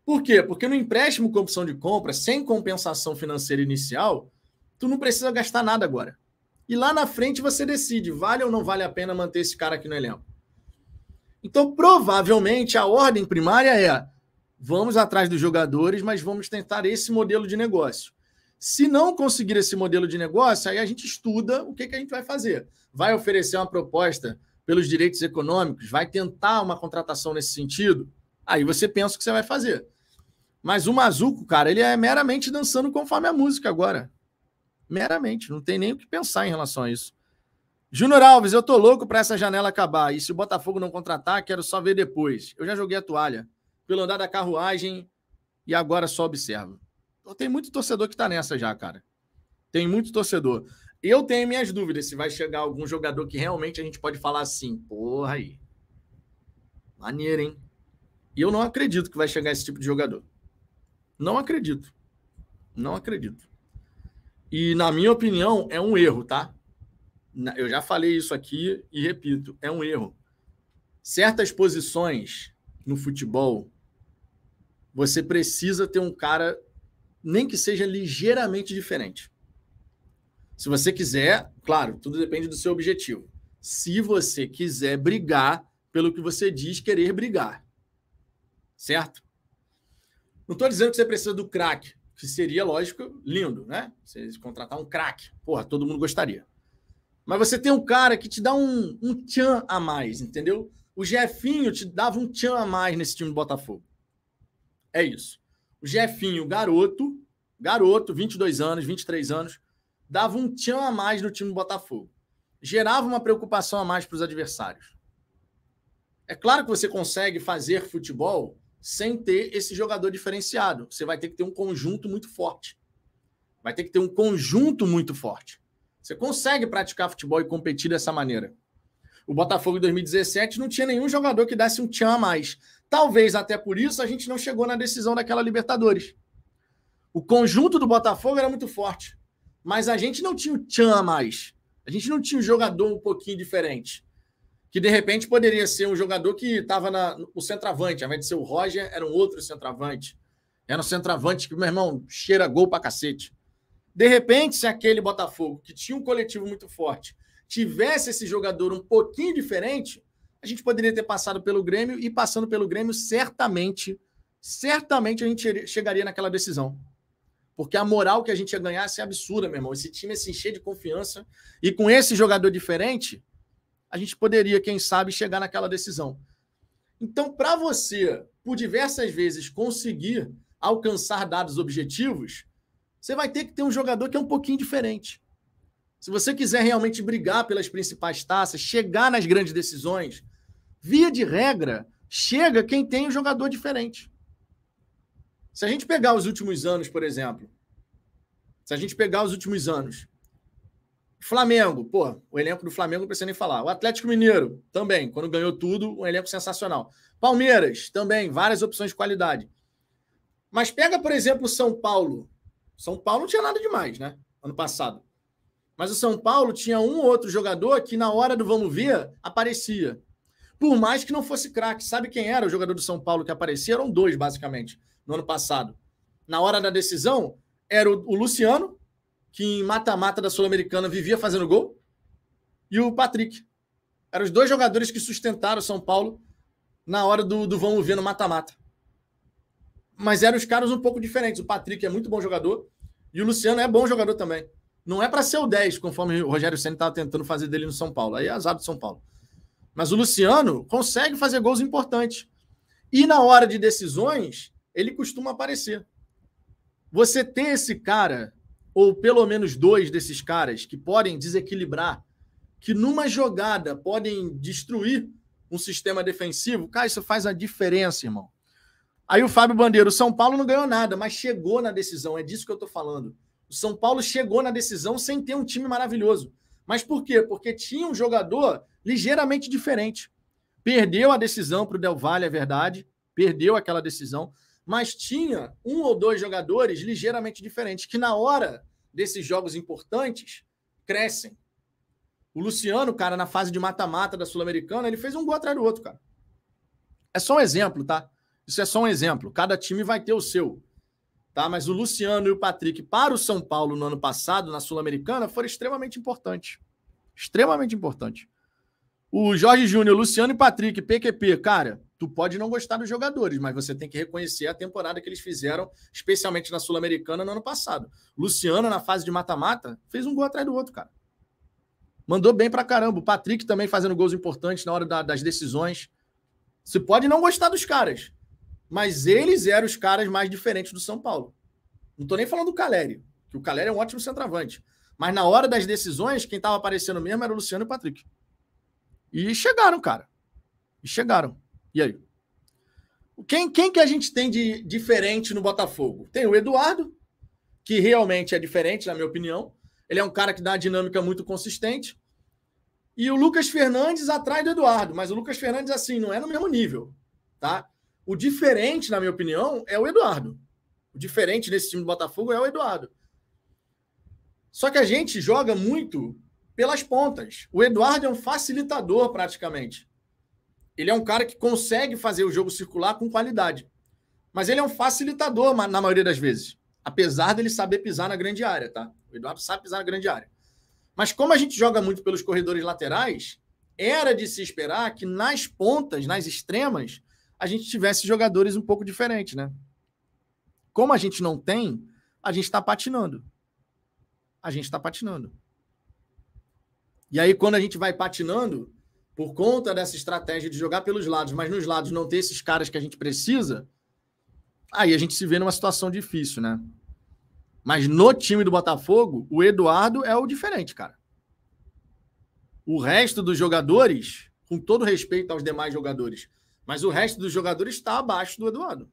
Por quê? Porque no empréstimo com opção de compra, sem compensação financeira inicial, tu não precisa gastar nada agora. E lá na frente você decide, vale ou não vale a pena manter esse cara aqui no elenco. Então, provavelmente, a ordem primária é: vamos atrás dos jogadores, mas vamos tentar esse modelo de negócio. Se não conseguir esse modelo de negócio, aí a gente estuda o que, que a gente vai fazer. Vai oferecer uma proposta pelos direitos econômicos, vai tentar uma contratação nesse sentido, aí você pensa o que você vai fazer. Mas o Mazuco, cara, ele é meramente dançando conforme a música agora. Meramente, não tem nem o que pensar em relação a isso. Júnior Alves, eu tô louco para essa janela acabar. E se o Botafogo não contratar, quero só ver depois. Eu já joguei a toalha pelo andar da carruagem e agora só observo. Tem muito torcedor que tá nessa já, cara. Tem muito torcedor. Eu tenho minhas dúvidas se vai chegar algum jogador que realmente a gente pode falar assim, porra aí. Maneiro, hein? E eu não acredito que vai chegar esse tipo de jogador. Não acredito. Não acredito. E, na minha opinião, é um erro, tá? Eu já falei isso aqui e repito, é um erro. Certas posições no futebol, você precisa ter um cara, nem que seja ligeiramente diferente. Se você quiser, claro, tudo depende do seu objetivo. Se você quiser brigar pelo que você diz querer brigar, certo? Não estou dizendo que você precisa do craque, que seria, lógico, lindo, né? Você contratar um craque. Porra, todo mundo gostaria. Mas você tem um cara que te dá um, um tchan a mais, entendeu? O Jefinho te dava um tchan a mais nesse time do Botafogo. É isso. O Jefinho, garoto, garoto, 22 anos, 23 anos, dava um tchan a mais no time do Botafogo. Gerava uma preocupação a mais para os adversários. É claro que você consegue fazer futebol sem ter esse jogador diferenciado. Você vai ter que ter um conjunto muito forte. Vai ter que ter um conjunto muito forte. Você consegue praticar futebol e competir dessa maneira. O Botafogo em 2017 não tinha nenhum jogador que desse um tchan a mais. Talvez até por isso a gente não chegou na decisão daquela Libertadores. O conjunto do Botafogo era muito forte, mas a gente não tinha o tchan a mais. A gente não tinha um jogador um pouquinho diferente que de repente poderia ser um jogador que estava no centroavante, ao invés de ser o Roger, era um outro centroavante. Era um centroavante que, meu irmão, cheira gol pra cacete. De repente, se aquele Botafogo, que tinha um coletivo muito forte, tivesse esse jogador um pouquinho diferente, a gente poderia ter passado pelo Grêmio e passando pelo Grêmio, certamente, certamente a gente chegaria naquela decisão. Porque a moral que a gente ia ganhar ia ser absurda, meu irmão. Esse time ia se encher de confiança. E com esse jogador diferente, a gente poderia, quem sabe, chegar naquela decisão. Então, para você, por diversas vezes, conseguir alcançar dados objetivos, você vai ter que ter um jogador que é um pouquinho diferente. Se você quiser realmente brigar pelas principais taças, chegar nas grandes decisões, via de regra, chega quem tem um jogador diferente. Se a gente pegar os últimos anos, por exemplo, se a gente pegar os últimos anos, Flamengo, pô, o elenco do Flamengo não precisa nem falar. O Atlético Mineiro, também, quando ganhou tudo, um elenco sensacional. Palmeiras, também, várias opções de qualidade. Mas pega, por exemplo, o São Paulo. São Paulo não tinha nada demais, né? Ano passado. Mas o São Paulo tinha um ou outro jogador que, na hora do vamos ver, aparecia. Por mais que não fosse craque. Sabe quem era o jogador do São Paulo que aparecia? Eram dois, basicamente, no ano passado. Na hora da decisão, era o Luciano, que em mata-mata da Sul-Americana vivia fazendo gol, e o Patrick. Eram os dois jogadores que sustentaram o São Paulo na hora do, do vamos ver no mata-mata. Mas eram os caras um pouco diferentes. O Patrick é muito bom jogador e o Luciano é bom jogador também. Não é para ser o 10, conforme o Rogério Senna estava tentando fazer dele no São Paulo. Aí é azar do São Paulo. Mas o Luciano consegue fazer gols importantes. E na hora de decisões, ele costuma aparecer. Você ter esse cara ou pelo menos dois desses caras que podem desequilibrar, que numa jogada podem destruir um sistema defensivo, cara, isso faz a diferença, irmão. Aí o Fábio Bandeira, o São Paulo não ganhou nada, mas chegou na decisão, é disso que eu estou falando. O São Paulo chegou na decisão sem ter um time maravilhoso. Mas por quê? Porque tinha um jogador ligeiramente diferente. Perdeu a decisão para o Del Valle, é verdade, perdeu aquela decisão, mas tinha um ou dois jogadores ligeiramente diferentes, que na hora desses jogos importantes crescem. O Luciano, cara, na fase de mata-mata da Sul-Americana, ele fez um gol atrás do outro, cara. É só um exemplo, tá? Isso é só um exemplo. Cada time vai ter o seu. Tá? Mas o Luciano e o Patrick para o São Paulo no ano passado, na Sul-Americana, foram extremamente importantes. Extremamente importantes. O Jorge Júnior, Luciano e Patrick, PQP, cara, Tu pode não gostar dos jogadores, mas você tem que reconhecer a temporada que eles fizeram, especialmente na Sul-Americana no ano passado. Luciano, na fase de mata-mata, fez um gol atrás do outro, cara. Mandou bem pra caramba. O Patrick também fazendo gols importantes na hora da, das decisões. Você pode não gostar dos caras, mas eles eram os caras mais diferentes do São Paulo. Não tô nem falando do Caleri, que o Caleri é um ótimo centroavante. Mas na hora das decisões, quem tava aparecendo mesmo era o Luciano e o Patrick. E chegaram, cara. E chegaram. E aí? Quem, quem que a gente tem de diferente no Botafogo? Tem o Eduardo, que realmente é diferente, na minha opinião. Ele é um cara que dá uma dinâmica muito consistente. E o Lucas Fernandes atrás do Eduardo, mas o Lucas Fernandes, assim, não é no mesmo nível, tá? O diferente, na minha opinião, é o Eduardo. O diferente nesse time do Botafogo é o Eduardo. Só que a gente joga muito pelas pontas. O Eduardo é um facilitador, praticamente. Ele é um cara que consegue fazer o jogo circular com qualidade. Mas ele é um facilitador na maioria das vezes. Apesar dele saber pisar na grande área, tá? O Eduardo sabe pisar na grande área. Mas como a gente joga muito pelos corredores laterais, era de se esperar que nas pontas, nas extremas, a gente tivesse jogadores um pouco diferentes, né? Como a gente não tem, a gente está patinando. A gente está patinando. E aí, quando a gente vai patinando, por conta dessa estratégia de jogar pelos lados, mas nos lados não ter esses caras que a gente precisa, aí a gente se vê numa situação difícil, né? Mas no time do Botafogo, o Eduardo é o diferente, cara. O resto dos jogadores, com todo respeito aos demais jogadores, mas o resto dos jogadores está abaixo do Eduardo.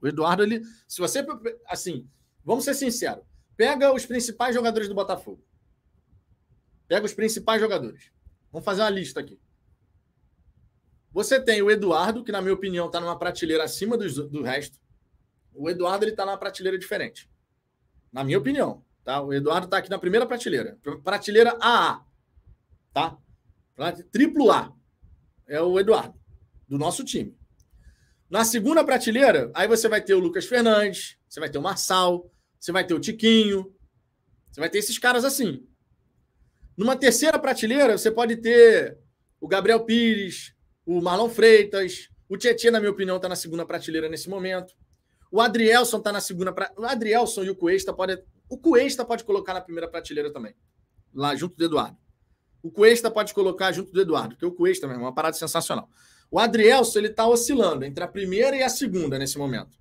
O Eduardo, ele, se você, assim, vamos ser sinceros, pega os principais jogadores do Botafogo. Pega os principais jogadores. Vamos fazer uma lista aqui. Você tem o Eduardo, que na minha opinião está numa prateleira acima do, do resto. O Eduardo ele está na prateleira diferente. Na minha opinião, tá? O Eduardo está aqui na primeira prateleira, prateleira AA, tá? Triplo A é o Eduardo do nosso time. Na segunda prateleira, aí você vai ter o Lucas Fernandes, você vai ter o Marçal, você vai ter o Tiquinho, você vai ter esses caras assim. Numa terceira prateleira, você pode ter o Gabriel Pires, o Marlon Freitas, o Tietchan, na minha opinião, está na segunda prateleira nesse momento. O Adrielson está na segunda prateleira. O Adrielson e o Cuesta podem. O Cuesta pode colocar na primeira prateleira também. Lá junto do Eduardo. O Cuesta pode colocar junto do Eduardo, porque o Cuesta, meu irmão, é uma parada sensacional. O Adrielson, ele está oscilando entre a primeira e a segunda nesse momento.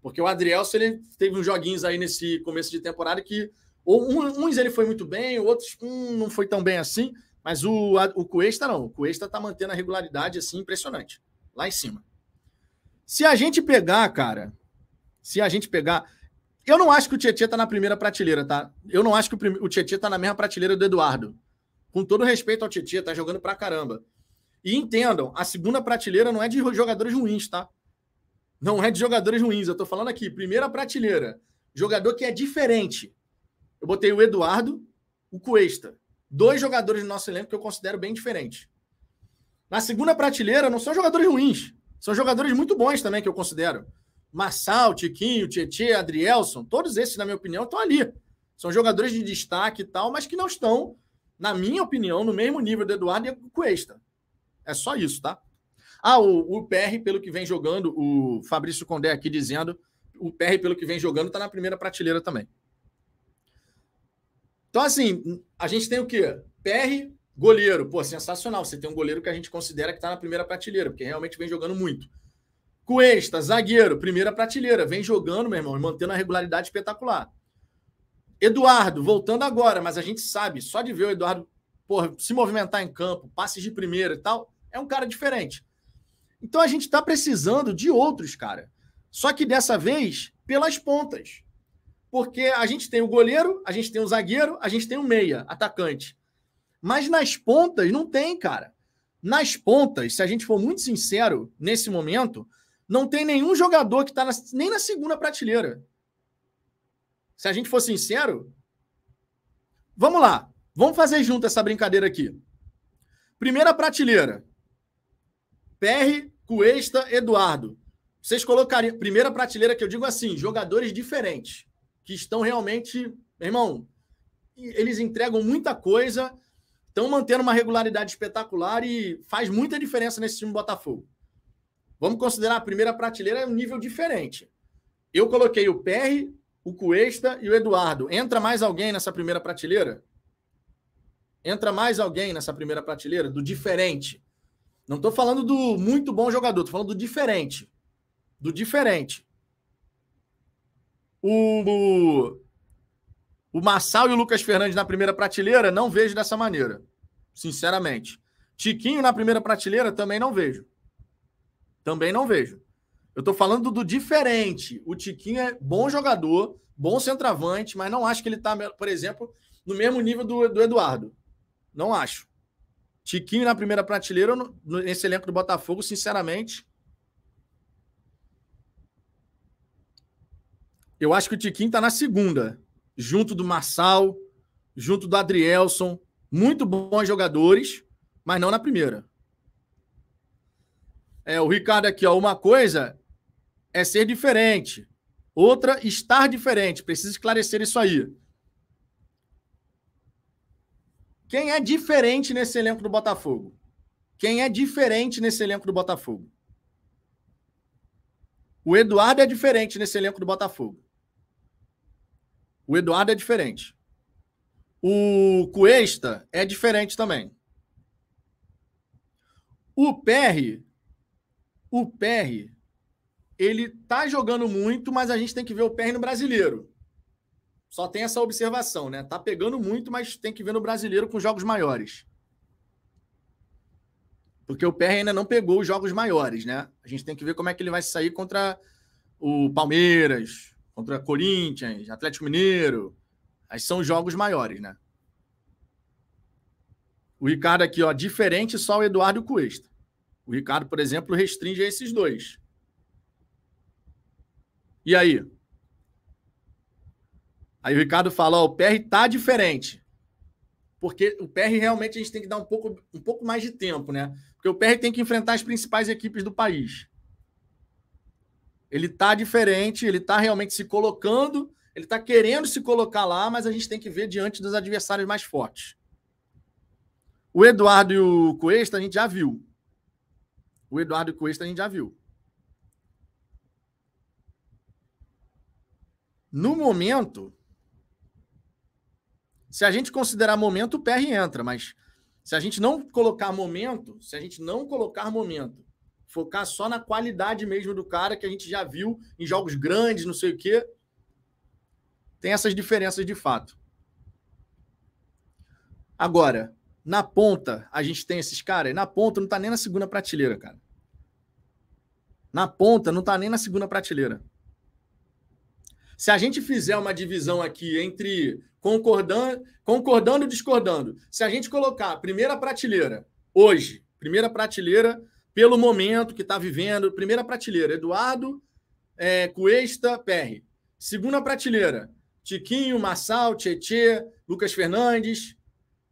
Porque o Adrielson, ele teve uns joguinhos aí nesse começo de temporada que ou, uns ele foi muito bem, outros hum, não foi tão bem assim. Mas o, a, o Cuesta não. O Cuesta está mantendo a regularidade assim impressionante. Lá em cima. Se a gente pegar, cara. Se a gente pegar. Eu não acho que o Tietchan tá na primeira prateleira, tá? Eu não acho que o, prime... o Tietchan tá na mesma prateleira do Eduardo. Com todo respeito ao Tietchan, tá jogando pra caramba. E entendam, a segunda prateleira não é de jogadores ruins, tá? Não é de jogadores ruins. Eu tô falando aqui, primeira prateleira. Jogador que é diferente. Eu botei o Eduardo, o Cuesta dois jogadores do nosso elenco que eu considero bem diferentes. Na segunda prateleira, não são jogadores ruins, são jogadores muito bons também que eu considero. Massal, Tiquinho, Tietê, Adrielson, todos esses, na minha opinião, estão ali. São jogadores de destaque e tal, mas que não estão, na minha opinião, no mesmo nível do Eduardo e do Cuesta. É só isso, tá? Ah, o, o PR, pelo que vem jogando, o Fabrício Condé aqui dizendo, o PR, pelo que vem jogando, está na primeira prateleira também. Então, assim, a gente tem o quê? PR, goleiro. Pô, sensacional. Você tem um goleiro que a gente considera que está na primeira prateleira, porque realmente vem jogando muito. Cuesta, zagueiro, primeira prateleira. Vem jogando, meu irmão, e mantendo a regularidade espetacular. Eduardo, voltando agora, mas a gente sabe, só de ver o Eduardo porra, se movimentar em campo, passes de primeira e tal, é um cara diferente. Então a gente está precisando de outros, cara. Só que dessa vez, pelas pontas porque a gente tem o goleiro, a gente tem o zagueiro, a gente tem o meia, atacante. Mas nas pontas não tem, cara. Nas pontas, se a gente for muito sincero, nesse momento, não tem nenhum jogador que está nem na segunda prateleira. Se a gente for sincero, vamos lá. Vamos fazer junto essa brincadeira aqui. Primeira prateleira. PR, Cuesta, Eduardo. Vocês colocariam. Primeira prateleira que eu digo assim: jogadores diferentes que estão realmente, meu irmão, eles entregam muita coisa, estão mantendo uma regularidade espetacular e faz muita diferença nesse time do Botafogo. Vamos considerar a primeira prateleira um nível diferente. Eu coloquei o PR, o Cuesta e o Eduardo. Entra mais alguém nessa primeira prateleira? Entra mais alguém nessa primeira prateleira do diferente. Não estou falando do muito bom jogador, estou falando do diferente. Do diferente o, o Massal e o Lucas Fernandes na primeira prateleira, não vejo dessa maneira. Sinceramente. Tiquinho na primeira prateleira, também não vejo. Também não vejo. Eu estou falando do diferente. O Tiquinho é bom jogador, bom centroavante, mas não acho que ele está, por exemplo, no mesmo nível do, do Eduardo. Não acho. Tiquinho na primeira prateleira, nesse elenco do Botafogo, sinceramente, Eu acho que o Tiquinho está na segunda, junto do Marçal, junto do Adrielson. Muito bons jogadores, mas não na primeira. É, o Ricardo aqui, ó, uma coisa é ser diferente, outra estar diferente. Precisa esclarecer isso aí. Quem é diferente nesse elenco do Botafogo? Quem é diferente nesse elenco do Botafogo? O Eduardo é diferente nesse elenco do Botafogo. O Eduardo é diferente. O Cuesta é diferente também. O PR, o PR, ele tá jogando muito, mas a gente tem que ver o PR no brasileiro. Só tem essa observação, né? Tá pegando muito, mas tem que ver no brasileiro com jogos maiores. Porque o PR ainda não pegou os jogos maiores, né? A gente tem que ver como é que ele vai sair contra o Palmeiras, contra Corinthians, Atlético Mineiro. Aí são jogos maiores, né? O Ricardo aqui, ó, diferente só o Eduardo Cuesta. O Ricardo, por exemplo, restringe esses dois. E aí? Aí o Ricardo fala, ó, o PR tá diferente. Porque o PR realmente a gente tem que dar um pouco, um pouco mais de tempo, né? Porque o PR tem que enfrentar as principais equipes do país. Ele está diferente, ele está realmente se colocando, ele está querendo se colocar lá, mas a gente tem que ver diante dos adversários mais fortes. O Eduardo e o Cuesta a gente já viu. O Eduardo e o Cuesta a gente já viu. No momento, se a gente considerar momento, o PR entra, mas se a gente não colocar momento, se a gente não colocar momento focar só na qualidade mesmo do cara que a gente já viu em jogos grandes, não sei o quê. Tem essas diferenças de fato. Agora, na ponta, a gente tem esses caras, na ponta não tá nem na segunda prateleira, cara. Na ponta não tá nem na segunda prateleira. Se a gente fizer uma divisão aqui entre concordando, concordando e discordando, se a gente colocar a primeira prateleira hoje, primeira prateleira pelo momento que está vivendo. Primeira prateleira, Eduardo é, Cuesta PR. Segunda prateleira, Tiquinho, Massal, Tietê, Lucas Fernandes.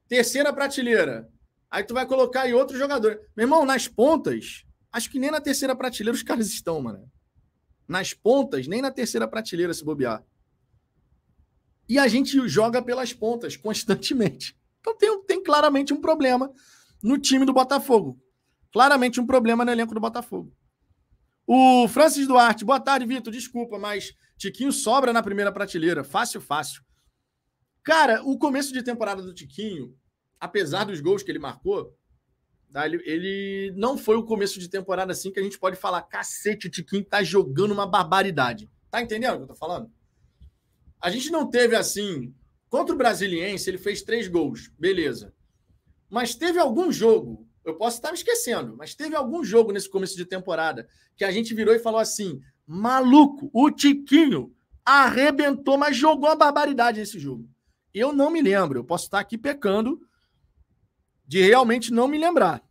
Terceira prateleira, aí tu vai colocar aí outro jogador Meu irmão, nas pontas, acho que nem na terceira prateleira os caras estão, mano. Nas pontas, nem na terceira prateleira se bobear. E a gente joga pelas pontas constantemente. Então tem, tem claramente um problema no time do Botafogo Claramente um problema no elenco do Botafogo. O Francis Duarte, boa tarde, Vitor. Desculpa, mas Tiquinho sobra na primeira prateleira. Fácil, fácil. Cara, o começo de temporada do Tiquinho, apesar dos gols que ele marcou, tá, ele, ele, não foi o começo de temporada assim que a gente pode falar: cacete, o Tiquinho tá jogando uma barbaridade. Tá entendendo o que eu tô falando? A gente não teve assim. Contra o Brasiliense, ele fez três gols, beleza. Mas teve algum jogo eu posso estar me esquecendo, mas teve algum jogo nesse começo de temporada que a gente virou e falou assim: maluco, o Tiquinho arrebentou, mas jogou uma barbaridade nesse jogo. Eu não me lembro, eu posso estar aqui pecando de realmente não me lembrar.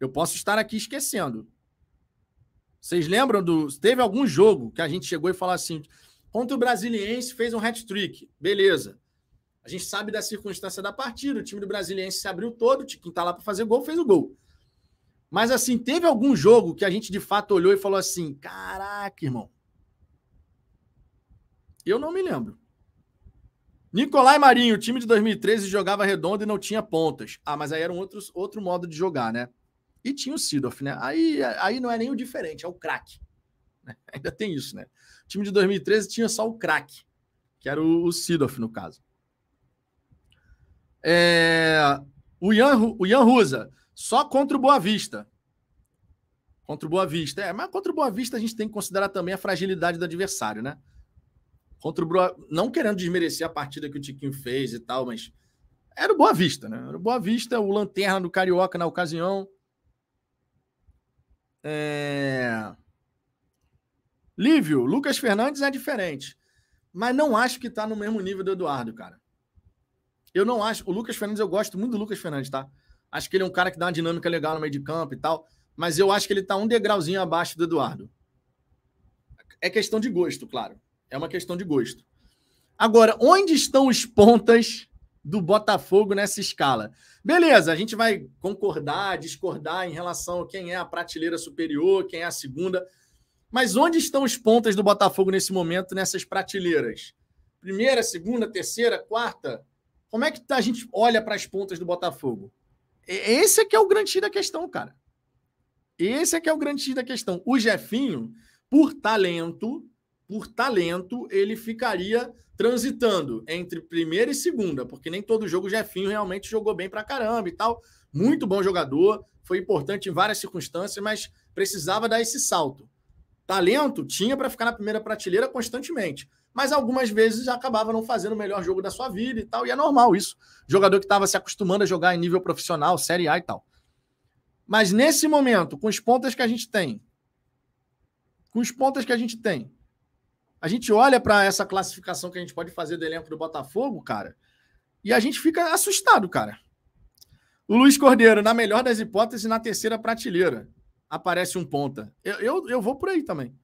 Eu posso estar aqui esquecendo. Vocês lembram do. Teve algum jogo que a gente chegou e falou assim: contra o Brasiliense fez um hat-trick. Beleza. A gente sabe da circunstância da partida, o time do Brasiliense se abriu todo, quem está lá para fazer gol fez o gol. Mas assim, teve algum jogo que a gente de fato olhou e falou assim: "Caraca, irmão". Eu não me lembro. Nicolai Marinho, o time de 2013 jogava redondo e não tinha pontas. Ah, mas aí era um outro, outro modo de jogar, né? E tinha o Sidorf, né? Aí, aí não é nem o diferente, é o craque. Né? Ainda tem isso, né? O time de 2013 tinha só o craque, que era o, o no caso. É, o, Ian, o Ian Rusa, só contra o Boa Vista. Contra o Boa Vista. É, mas contra o Boa Vista a gente tem que considerar também a fragilidade do adversário, né? Contra o Boa... Não querendo desmerecer a partida que o Tiquinho fez e tal, mas era o Boa Vista, né? Era o Boa Vista, o Lanterna do Carioca na ocasião. É... Lívio, Lucas Fernandes é diferente. Mas não acho que tá no mesmo nível do Eduardo, cara. Eu não acho. O Lucas Fernandes, eu gosto muito do Lucas Fernandes, tá? Acho que ele é um cara que dá uma dinâmica legal no meio de campo e tal. Mas eu acho que ele tá um degrauzinho abaixo do Eduardo. É questão de gosto, claro. É uma questão de gosto. Agora, onde estão os pontas do Botafogo nessa escala? Beleza, a gente vai concordar, discordar em relação a quem é a prateleira superior, quem é a segunda. Mas onde estão os pontas do Botafogo nesse momento, nessas prateleiras? Primeira, segunda, terceira, quarta? Como é que a gente olha para as pontas do Botafogo? Esse é que é o grande da questão, cara. Esse é que é o grande da questão. O Jefinho, por talento, por talento, ele ficaria transitando entre primeira e segunda, porque nem todo jogo o Jefinho realmente jogou bem pra caramba e tal. Muito bom jogador, foi importante em várias circunstâncias, mas precisava dar esse salto. Talento tinha para ficar na primeira prateleira constantemente mas algumas vezes acabava não fazendo o melhor jogo da sua vida e tal, e é normal isso. Jogador que estava se acostumando a jogar em nível profissional, Série A e tal. Mas nesse momento, com os pontas que a gente tem, com os pontas que a gente tem, a gente olha para essa classificação que a gente pode fazer do elenco do Botafogo, cara, e a gente fica assustado, cara. O Luiz Cordeiro, na melhor das hipóteses, na terceira prateleira, aparece um ponta. Eu, eu, eu vou por aí também.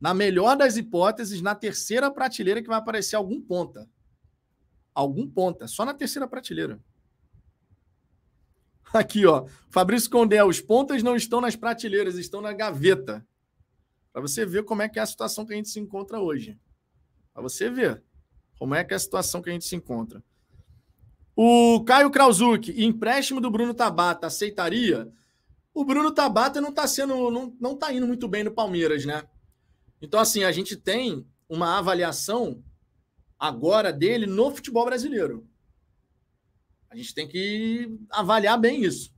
Na melhor das hipóteses, na terceira prateleira que vai aparecer algum ponta. Algum ponta, só na terceira prateleira. Aqui, ó. Fabrício Condé, os pontas não estão nas prateleiras, estão na gaveta. Para você ver como é que é a situação que a gente se encontra hoje. Para você ver como é que é a situação que a gente se encontra. O Caio Krauzuk, empréstimo do Bruno Tabata, aceitaria? O Bruno Tabata não está sendo, não, não tá indo muito bem no Palmeiras, né? Então, assim, a gente tem uma avaliação agora dele no futebol brasileiro. A gente tem que avaliar bem isso.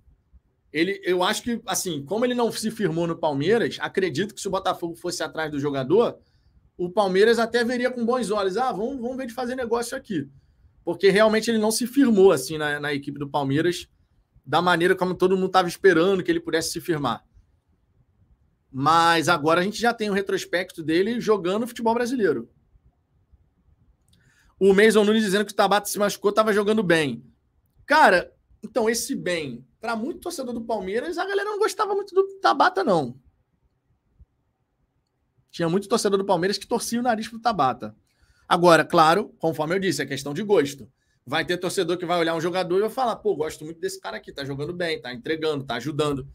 Ele, eu acho que, assim, como ele não se firmou no Palmeiras, acredito que se o Botafogo fosse atrás do jogador, o Palmeiras até veria com bons olhos. Ah, vamos, vamos ver de fazer negócio aqui. Porque realmente ele não se firmou assim na, na equipe do Palmeiras da maneira como todo mundo estava esperando que ele pudesse se firmar. Mas agora a gente já tem um retrospecto dele jogando futebol brasileiro. O Mason Nunes dizendo que o Tabata se machucou, estava jogando bem. Cara, então esse bem, para muito torcedor do Palmeiras, a galera não gostava muito do Tabata, não. Tinha muito torcedor do Palmeiras que torcia o nariz pro Tabata. Agora, claro, conforme eu disse, é questão de gosto. Vai ter torcedor que vai olhar um jogador e vai falar: pô, gosto muito desse cara aqui, tá jogando bem, tá entregando, tá ajudando.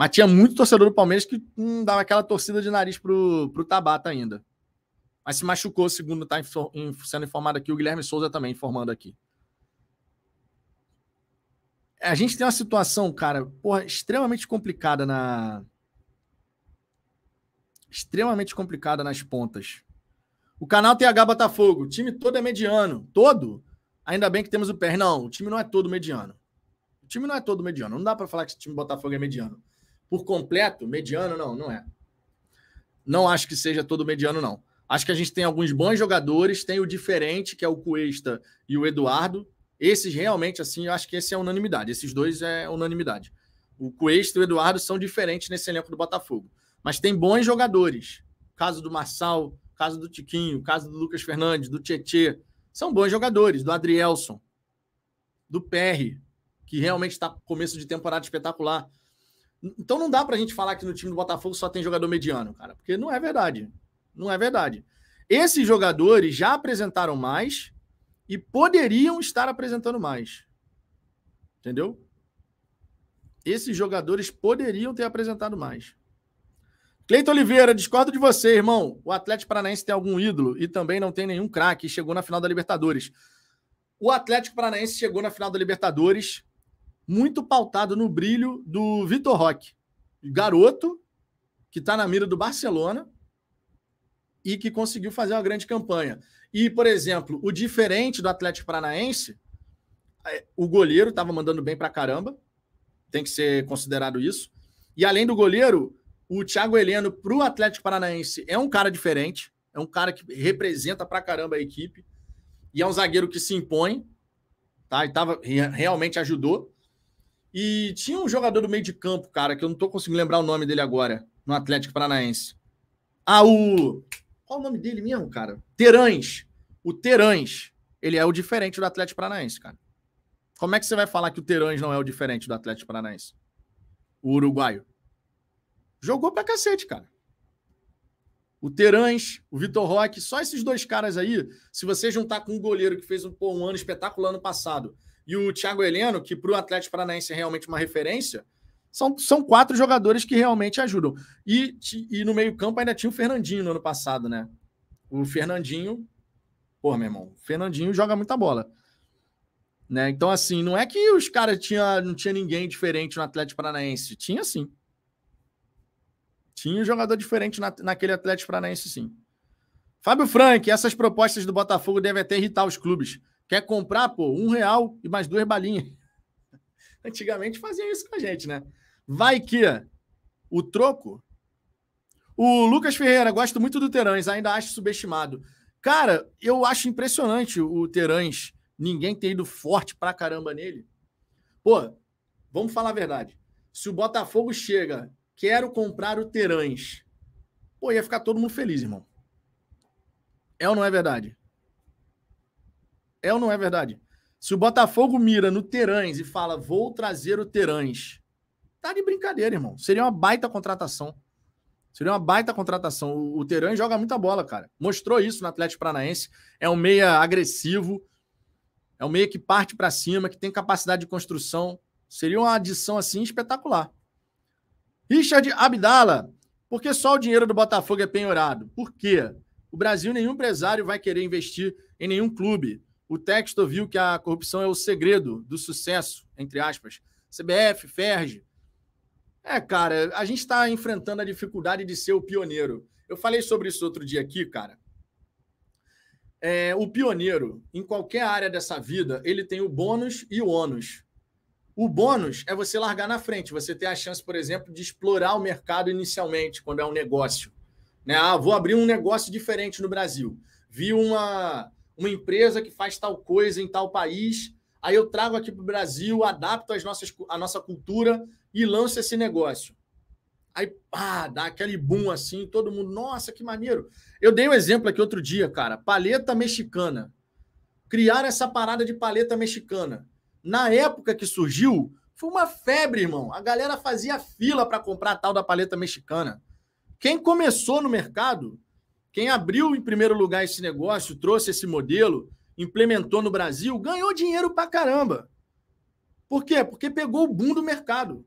Mas tinha muito torcedor do Palmeiras que hum, dava aquela torcida de nariz pro, pro Tabata ainda. Mas se machucou, segundo está sendo informado aqui, o Guilherme Souza também informando aqui. É, a gente tem uma situação, cara, porra, extremamente complicada na. Extremamente complicada nas pontas. O canal TH Botafogo, o time todo é mediano. Todo? Ainda bem que temos o pé. Não, o time não é todo mediano. O time não é todo mediano. Não dá para falar que o time Botafogo é mediano por completo, mediano não, não é. Não acho que seja todo mediano, não. Acho que a gente tem alguns bons jogadores, tem o diferente, que é o Cuesta e o Eduardo. Esses realmente, assim, eu acho que esse é unanimidade. Esses dois é unanimidade. O Cuesta e o Eduardo são diferentes nesse elenco do Botafogo. Mas tem bons jogadores. Caso do Marçal, caso do Tiquinho, caso do Lucas Fernandes, do Tietê. São bons jogadores, do Adrielson, do Perry, que realmente está começo de temporada espetacular. Então não dá para a gente falar que no time do Botafogo só tem jogador mediano, cara, porque não é verdade. Não é verdade. Esses jogadores já apresentaram mais e poderiam estar apresentando mais. Entendeu? Esses jogadores poderiam ter apresentado mais. Cleiton Oliveira, discordo de você, irmão. O Atlético Paranaense tem algum ídolo e também não tem nenhum craque. Chegou na final da Libertadores. O Atlético Paranaense chegou na final da Libertadores muito pautado no brilho do Vitor Roque, garoto que está na mira do Barcelona e que conseguiu fazer uma grande campanha. E, por exemplo, o diferente do Atlético Paranaense, é, o goleiro estava mandando bem para caramba, tem que ser considerado isso. E além do goleiro, o Thiago Heleno para o Atlético Paranaense é um cara diferente, é um cara que representa para caramba a equipe e é um zagueiro que se impõe, tá? E tava, realmente ajudou. E tinha um jogador do meio de campo, cara, que eu não tô conseguindo lembrar o nome dele agora, no Atlético Paranaense. Ah, o. Qual o nome dele mesmo, cara? Terãs. O Terãs. Ele é o diferente do Atlético Paranaense, cara. Como é que você vai falar que o Terãs não é o diferente do Atlético Paranaense? O uruguaio. Jogou pra cacete, cara. O Terãs, o Vitor Roque, só esses dois caras aí, se você juntar com um goleiro que fez um, pô, um ano espetacular ano passado e o Thiago Heleno, que para o Atlético Paranaense é realmente uma referência, são, são quatro jogadores que realmente ajudam. E, e no meio-campo ainda tinha o Fernandinho no ano passado, né? O Fernandinho. Pô, meu irmão, o Fernandinho joga muita bola. Né? Então, assim, não é que os caras tinha, não tinha ninguém diferente no Atlético Paranaense. Tinha sim. Tinha um jogador diferente na, naquele Atlético Paranaense, sim. Fábio Frank, essas propostas do Botafogo devem até irritar os clubes. Quer comprar, pô, um real e mais duas balinhas. Antigamente fazia isso com a gente, né? Vai que o troco. O Lucas Ferreira, gosto muito do Terãs, ainda acho subestimado. Cara, eu acho impressionante o Terãs, ninguém ter ido forte pra caramba nele. Pô, vamos falar a verdade. Se o Botafogo chega, quero comprar o Terãs, pô, ia ficar todo mundo feliz, irmão. É ou não é verdade? É ou não é verdade? Se o Botafogo mira no Terãs e fala, vou trazer o Terãs, tá de brincadeira, irmão. Seria uma baita contratação. Seria uma baita contratação. O Terãs joga muita bola, cara. Mostrou isso no Atlético Paranaense. É um meia agressivo, é um meia que parte para cima, que tem capacidade de construção. Seria uma adição assim espetacular. Richard Abdala, por que só o dinheiro do Botafogo é penhorado? Por quê? O Brasil, nenhum empresário vai querer investir em nenhum clube o texto viu que a corrupção é o segredo do sucesso, entre aspas. CBF, Ferge. É, cara, a gente está enfrentando a dificuldade de ser o pioneiro. Eu falei sobre isso outro dia aqui, cara. É, o pioneiro, em qualquer área dessa vida, ele tem o bônus e o ônus. O bônus é você largar na frente, você ter a chance, por exemplo, de explorar o mercado inicialmente, quando é um negócio. Né? Ah, vou abrir um negócio diferente no Brasil. Vi uma, uma empresa que faz tal coisa em tal país, aí eu trago aqui para o Brasil, adapto as nossas, a nossa cultura e lanço esse negócio. Aí, pá, dá aquele boom assim, todo mundo, nossa, que maneiro. Eu dei um exemplo aqui outro dia, cara, paleta mexicana. Criaram essa parada de paleta mexicana. Na época que surgiu, foi uma febre, irmão. A galera fazia fila para comprar a tal da paleta mexicana. Quem começou no mercado quem abriu em primeiro lugar esse negócio, trouxe esse modelo, implementou no Brasil, ganhou dinheiro pra caramba. Por quê? Porque pegou o boom do mercado.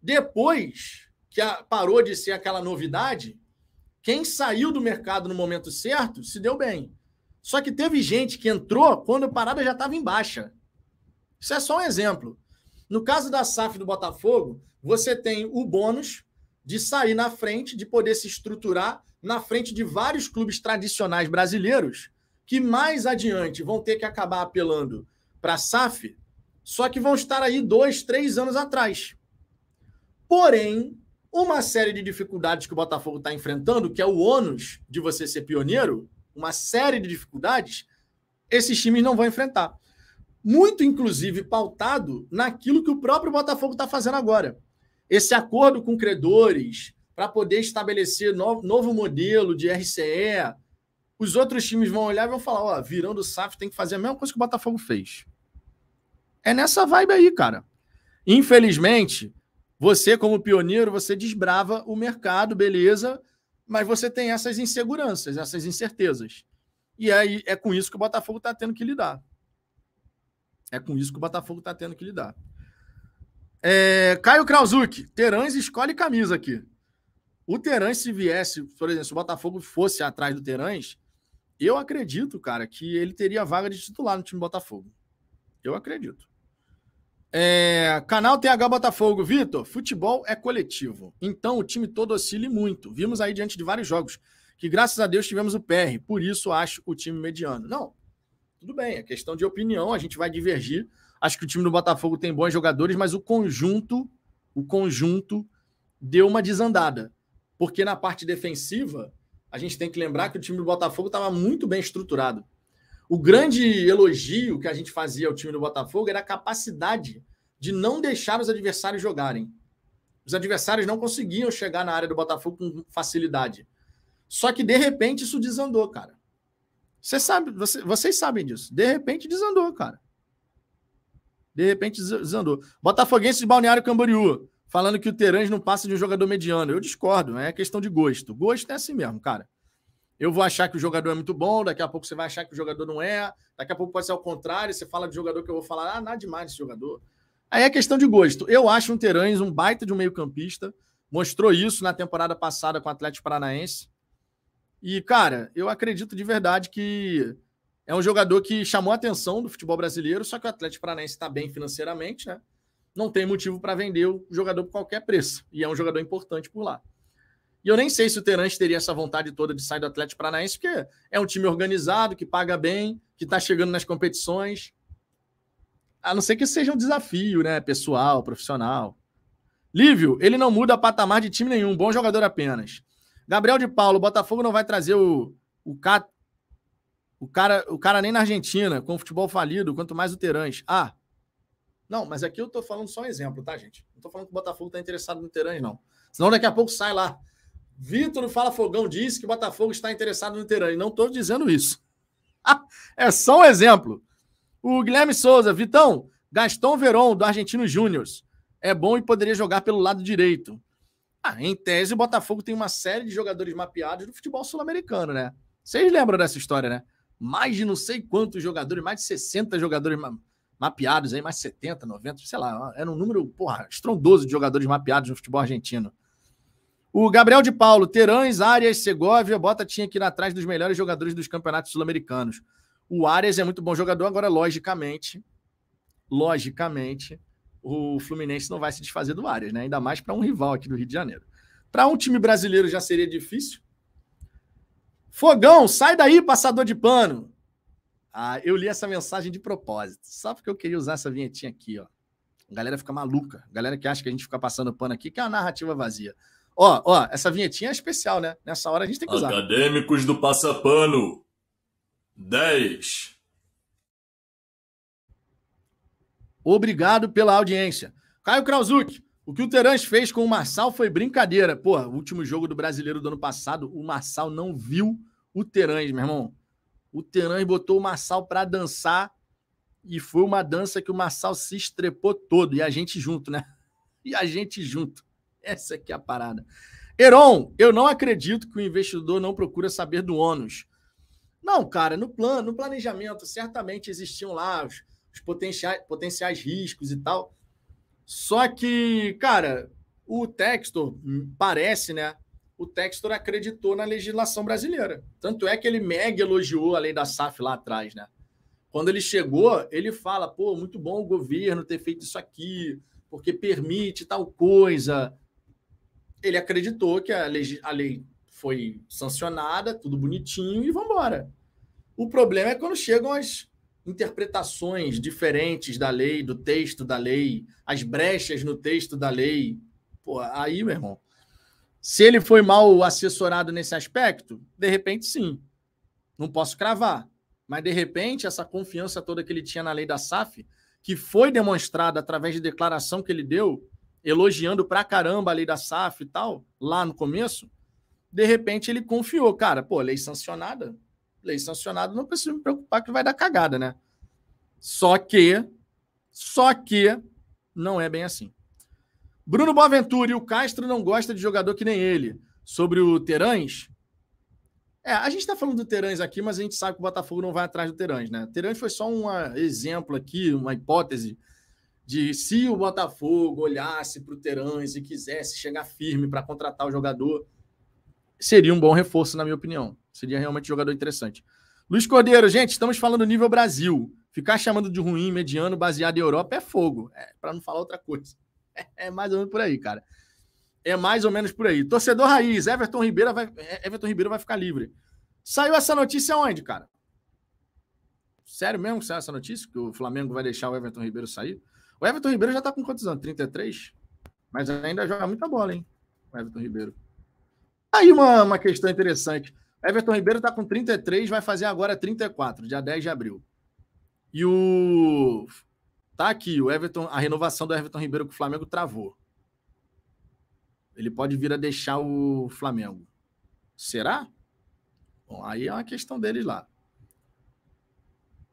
Depois que parou de ser aquela novidade, quem saiu do mercado no momento certo se deu bem. Só que teve gente que entrou quando a parada já estava em baixa. Isso é só um exemplo. No caso da SAF do Botafogo, você tem o bônus de sair na frente, de poder se estruturar na frente de vários clubes tradicionais brasileiros que mais adiante vão ter que acabar apelando para a SAF, só que vão estar aí dois, três anos atrás. Porém, uma série de dificuldades que o Botafogo está enfrentando, que é o ônus de você ser pioneiro, uma série de dificuldades, esses times não vão enfrentar. Muito, inclusive, pautado naquilo que o próprio Botafogo está fazendo agora. Esse acordo com credores, para poder estabelecer novo, novo modelo de RCE, os outros times vão olhar e vão falar: ó, virando o SAF tem que fazer a mesma coisa que o Botafogo fez. É nessa vibe aí, cara. Infelizmente, você, como pioneiro, você desbrava o mercado, beleza, mas você tem essas inseguranças, essas incertezas. E aí é com isso que o Botafogo está tendo que lidar. É com isso que o Botafogo está tendo que lidar. É, Caio Krauzuk, Terãs escolhe camisa aqui. O Terãs, se viesse, por exemplo, se o Botafogo fosse atrás do Terãs, eu acredito, cara, que ele teria vaga de titular no time Botafogo. Eu acredito. É, canal TH Botafogo, Vitor. Futebol é coletivo. Então o time todo oscile muito. Vimos aí diante de vários jogos que, graças a Deus, tivemos o PR. Por isso acho o time mediano. Não, tudo bem, é questão de opinião. A gente vai divergir. Acho que o time do Botafogo tem bons jogadores, mas o conjunto, o conjunto deu uma desandada porque na parte defensiva, a gente tem que lembrar que o time do Botafogo estava muito bem estruturado. O grande elogio que a gente fazia ao time do Botafogo era a capacidade de não deixar os adversários jogarem. Os adversários não conseguiam chegar na área do Botafogo com facilidade. Só que, de repente, isso desandou, cara. Você sabe, você, vocês sabem disso. De repente, desandou, cara. De repente, desandou. Botafoguense de Balneário Camboriú falando que o Terãs não passa de um jogador mediano. Eu discordo, né? é questão de gosto. Gosto é assim mesmo, cara. Eu vou achar que o jogador é muito bom, daqui a pouco você vai achar que o jogador não é, daqui a pouco pode ser ao contrário, você fala de jogador que eu vou falar, ah, nada demais esse jogador. Aí é questão de gosto. Eu acho um Terãs um baita de um meio-campista, mostrou isso na temporada passada com o Atlético Paranaense. E, cara, eu acredito de verdade que é um jogador que chamou a atenção do futebol brasileiro, só que o Atlético Paranaense está bem financeiramente, né? não tem motivo para vender o jogador por qualquer preço. E é um jogador importante por lá. E eu nem sei se o Terence teria essa vontade toda de sair do Atlético Paranaense, porque é um time organizado, que paga bem, que está chegando nas competições. A não ser que seja um desafio, né? Pessoal, profissional. Lívio, ele não muda patamar de time nenhum, bom jogador apenas. Gabriel de Paulo, o Botafogo não vai trazer o, o, o, cara, o cara nem na Argentina, com o futebol falido, quanto mais o Terãs. Ah, não, mas aqui eu estou falando só um exemplo, tá, gente? Não estou falando que o Botafogo está interessado no Terani, não. Senão daqui a pouco sai lá. Vitor Fala Fogão disse que o Botafogo está interessado no Terani. Não estou dizendo isso. é só um exemplo. O Guilherme Souza, Vitão, Gaston Veron, do Argentino Júnior, é bom e poderia jogar pelo lado direito. Ah, em tese, o Botafogo tem uma série de jogadores mapeados do futebol sul-americano, né? Vocês lembram dessa história, né? Mais de não sei quantos jogadores, mais de 60 jogadores mapeados aí, mais 70, 90, sei lá, era um número, porra, estrondoso de jogadores mapeados no futebol argentino. O Gabriel de Paulo, Terães, Arias, Segovia, Bota tinha que ir atrás dos melhores jogadores dos campeonatos sul-americanos. O Arias é muito bom jogador, agora, logicamente, logicamente, o Fluminense não vai se desfazer do Arias, né? Ainda mais para um rival aqui do Rio de Janeiro. Para um time brasileiro já seria difícil. Fogão, sai daí, passador de pano. Ah, eu li essa mensagem de propósito, só porque eu queria usar essa vinhetinha aqui, ó. A galera fica maluca, a galera que acha que a gente fica passando pano aqui, que é a narrativa é vazia. Ó, ó, essa vinhetinha é especial, né? Nessa hora a gente tem que usar. Acadêmicos do Passapano, 10. Obrigado pela audiência. Caio Krauzuk, o que o Terans fez com o Marçal foi brincadeira. Pô, último jogo do brasileiro do ano passado, o Marçal não viu o Terans, meu irmão o Teran botou o Massal para dançar e foi uma dança que o Massal se estrepou todo e a gente junto, né? E a gente junto. Essa aqui é a parada. Heron, eu não acredito que o investidor não procura saber do ônus. Não, cara, no plano, no planejamento, certamente existiam lá os, os potenciais, potenciais riscos e tal. Só que, cara, o Textor hum, parece, né? o Textor acreditou na legislação brasileira. Tanto é que ele mega elogiou a lei da SAF lá atrás, né? Quando ele chegou, ele fala: pô, muito bom o governo ter feito isso aqui, porque permite tal coisa. Ele acreditou que a lei, a lei foi sancionada, tudo bonitinho e vamos embora. O problema é quando chegam as interpretações diferentes da lei, do texto da lei, as brechas no texto da lei. Pô, aí, meu irmão, se ele foi mal assessorado nesse aspecto, de repente sim. Não posso cravar. Mas de repente, essa confiança toda que ele tinha na lei da SAF, que foi demonstrada através de declaração que ele deu, elogiando pra caramba a lei da SAF e tal, lá no começo, de repente ele confiou, cara, pô, lei sancionada, lei sancionada, não preciso me preocupar que vai dar cagada, né? Só que, só que não é bem assim. Bruno Boaventura e o Castro não gosta de jogador que nem ele. Sobre o Terãs. É, a gente está falando do Terãs aqui, mas a gente sabe que o Botafogo não vai atrás do Terãs, né? Terãs foi só um ah, exemplo aqui, uma hipótese de se o Botafogo olhasse para o Terãs e quisesse chegar firme para contratar o jogador, seria um bom reforço, na minha opinião. Seria realmente um jogador interessante. Luiz Cordeiro, gente, estamos falando nível Brasil. Ficar chamando de ruim, mediano, baseado em Europa é fogo, é, para não falar outra coisa. É mais ou menos por aí, cara. É mais ou menos por aí. Torcedor raiz, Everton Ribeiro vai, Everton Ribeiro vai ficar livre. Saiu essa notícia onde, cara? Sério mesmo que saiu essa notícia? Que o Flamengo vai deixar o Everton Ribeiro sair? O Everton Ribeiro já tá com quantos anos? 33? Mas ainda joga muita bola, hein? O Everton Ribeiro. Aí uma, uma questão interessante. Everton Ribeiro tá com 33, vai fazer agora 34, dia 10 de abril. E o Tá aqui, o Everton, a renovação do Everton Ribeiro com o Flamengo travou. Ele pode vir a deixar o Flamengo. Será? Bom, aí é uma questão deles lá.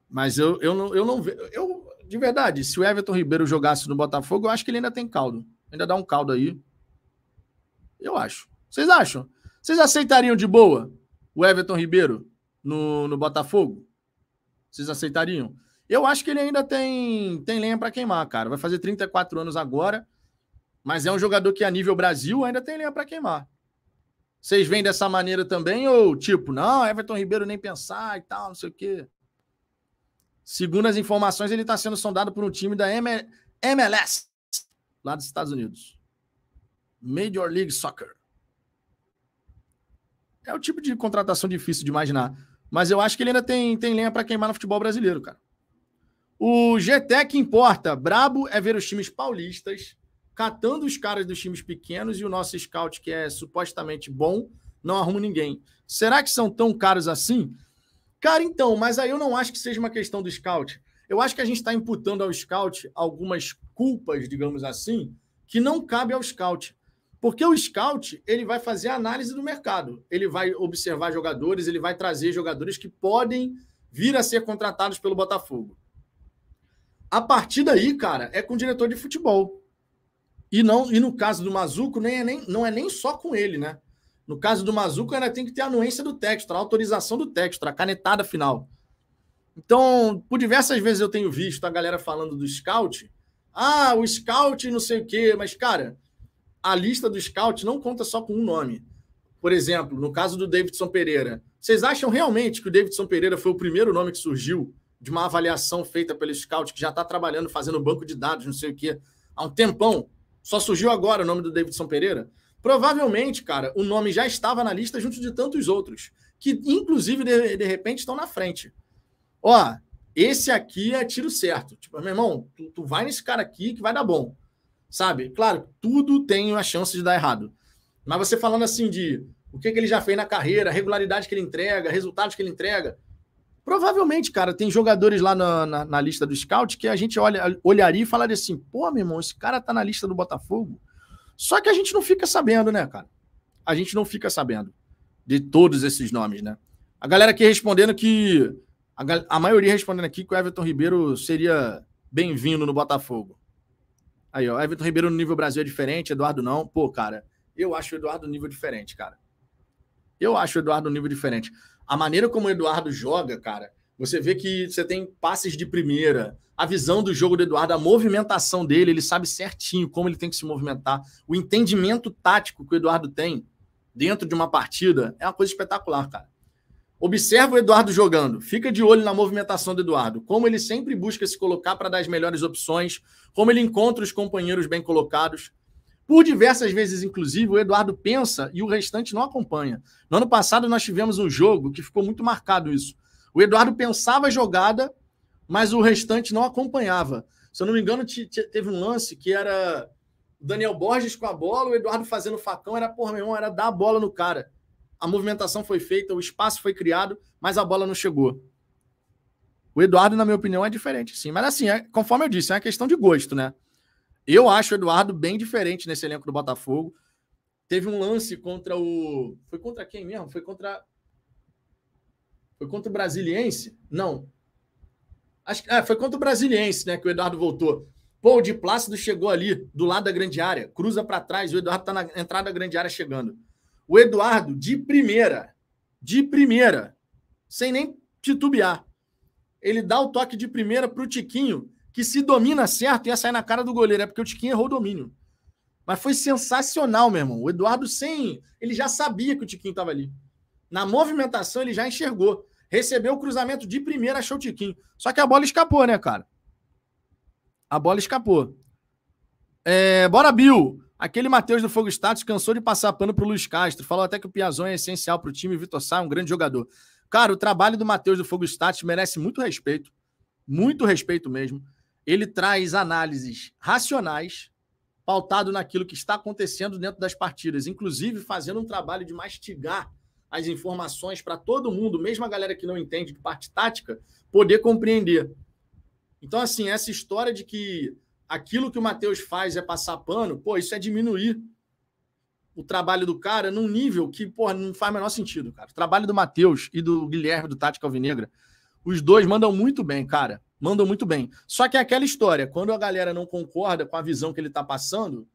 Mas eu, eu não, eu não vejo. Eu, de verdade, se o Everton Ribeiro jogasse no Botafogo, eu acho que ele ainda tem caldo. Ainda dá um caldo aí. Eu acho. Vocês acham? Vocês aceitariam de boa o Everton Ribeiro no, no Botafogo? Vocês aceitariam? Eu acho que ele ainda tem, tem lenha para queimar, cara. Vai fazer 34 anos agora, mas é um jogador que, a nível Brasil, ainda tem lenha para queimar. Vocês vêm dessa maneira também? Ou tipo, não, Everton Ribeiro nem pensar e tal, não sei o quê. Segundo as informações, ele está sendo sondado por um time da M MLS, lá dos Estados Unidos. Major League Soccer. É o tipo de contratação difícil de imaginar. Mas eu acho que ele ainda tem, tem lenha para queimar no futebol brasileiro, cara. O que importa. Brabo é ver os times paulistas catando os caras dos times pequenos e o nosso scout, que é supostamente bom, não arruma ninguém. Será que são tão caros assim? Cara, então, mas aí eu não acho que seja uma questão do scout. Eu acho que a gente está imputando ao scout algumas culpas, digamos assim, que não cabe ao scout. Porque o scout, ele vai fazer a análise do mercado. Ele vai observar jogadores, ele vai trazer jogadores que podem vir a ser contratados pelo Botafogo. A partir daí, cara, é com o diretor de futebol. E não e no caso do Mazuco, nem, é nem, não é nem só com ele, né? No caso do Mazuco, ainda tem que ter a anuência do texto, a autorização do texto, a canetada final. Então, por diversas vezes eu tenho visto a galera falando do scout. Ah, o scout não sei o quê, mas, cara, a lista do scout não conta só com um nome. Por exemplo, no caso do Davidson Pereira. Vocês acham realmente que o Davidson Pereira foi o primeiro nome que surgiu de uma avaliação feita pelo Scout, que já está trabalhando, fazendo banco de dados, não sei o quê, há um tempão. Só surgiu agora o nome do Davidson Pereira. Provavelmente, cara, o nome já estava na lista junto de tantos outros, que inclusive, de, de repente, estão na frente. Ó, esse aqui é tiro certo. Tipo, meu irmão, tu, tu vai nesse cara aqui que vai dar bom. Sabe? Claro, tudo tem a chance de dar errado. Mas você falando assim de o que, que ele já fez na carreira, regularidade que ele entrega, resultados que ele entrega, Provavelmente, cara, tem jogadores lá na, na, na, lista do scout que a gente olha, olharia e falaria assim: pô, meu irmão, esse cara tá na lista do Botafogo. Só que a gente não fica sabendo, né, cara? A gente não fica sabendo de todos esses nomes, né? A galera aqui respondendo que. A, a maioria respondendo aqui que o Everton Ribeiro seria bem-vindo no Botafogo. Aí, ó, Everton Ribeiro no nível Brasil é diferente, Eduardo não. Pô, cara, eu acho o Eduardo nível diferente, cara. Eu acho o Eduardo nível diferente. A maneira como o Eduardo joga, cara, você vê que você tem passes de primeira, a visão do jogo do Eduardo, a movimentação dele, ele sabe certinho como ele tem que se movimentar, o entendimento tático que o Eduardo tem dentro de uma partida é uma coisa espetacular, cara. Observa o Eduardo jogando, fica de olho na movimentação do Eduardo, como ele sempre busca se colocar para dar as melhores opções, como ele encontra os companheiros bem colocados. Por diversas vezes, inclusive, o Eduardo pensa e o restante não acompanha. No ano passado, nós tivemos um jogo que ficou muito marcado isso. O Eduardo pensava a jogada, mas o restante não acompanhava. Se eu não me engano, teve um lance que era Daniel Borges com a bola, o Eduardo fazendo facão, era, porra, era dar a bola no cara. A movimentação foi feita, o espaço foi criado, mas a bola não chegou. O Eduardo, na minha opinião, é diferente, sim. Mas assim, é, conforme eu disse, é uma questão de gosto, né? Eu acho o Eduardo bem diferente nesse elenco do Botafogo. Teve um lance contra o. Foi contra quem mesmo? Foi contra. Foi contra o Brasiliense? Não. Acho que. É, foi contra o Brasiliense, né? Que o Eduardo voltou. Pô, o de Plácido chegou ali, do lado da grande área, cruza para trás, o Eduardo tá na entrada da grande área chegando. O Eduardo, de primeira, de primeira, sem nem titubear, ele dá o toque de primeira para o Tiquinho, que se domina certo, ia sair na cara do goleiro. É porque o Tiquinho errou o domínio. Mas foi sensacional, meu irmão. O Eduardo sem. Ele já sabia que o Tiquinho estava ali. Na movimentação, ele já enxergou. Recebeu o cruzamento de primeira, achou o Tiquinho. Só que a bola escapou, né, cara? A bola escapou. É, bora, Bill. Aquele Matheus do Fogo Status cansou de passar pano pro Luiz Castro. Falou até que o Piazon é essencial pro time. Vitor Sá é um grande jogador. Cara, o trabalho do Matheus do Fogo Status merece muito respeito. Muito respeito mesmo ele traz análises racionais, pautado naquilo que está acontecendo dentro das partidas, inclusive fazendo um trabalho de mastigar as informações para todo mundo, mesmo a galera que não entende de parte tática, poder compreender. Então, assim, essa história de que aquilo que o Matheus faz é passar pano, pô, isso é diminuir o trabalho do cara num nível que, pô, não faz o menor sentido, cara. O trabalho do Matheus e do Guilherme do Tática Alvinegra, os dois mandam muito bem, cara mandam muito bem. Só que é aquela história, quando a galera não concorda com a visão que ele está passando,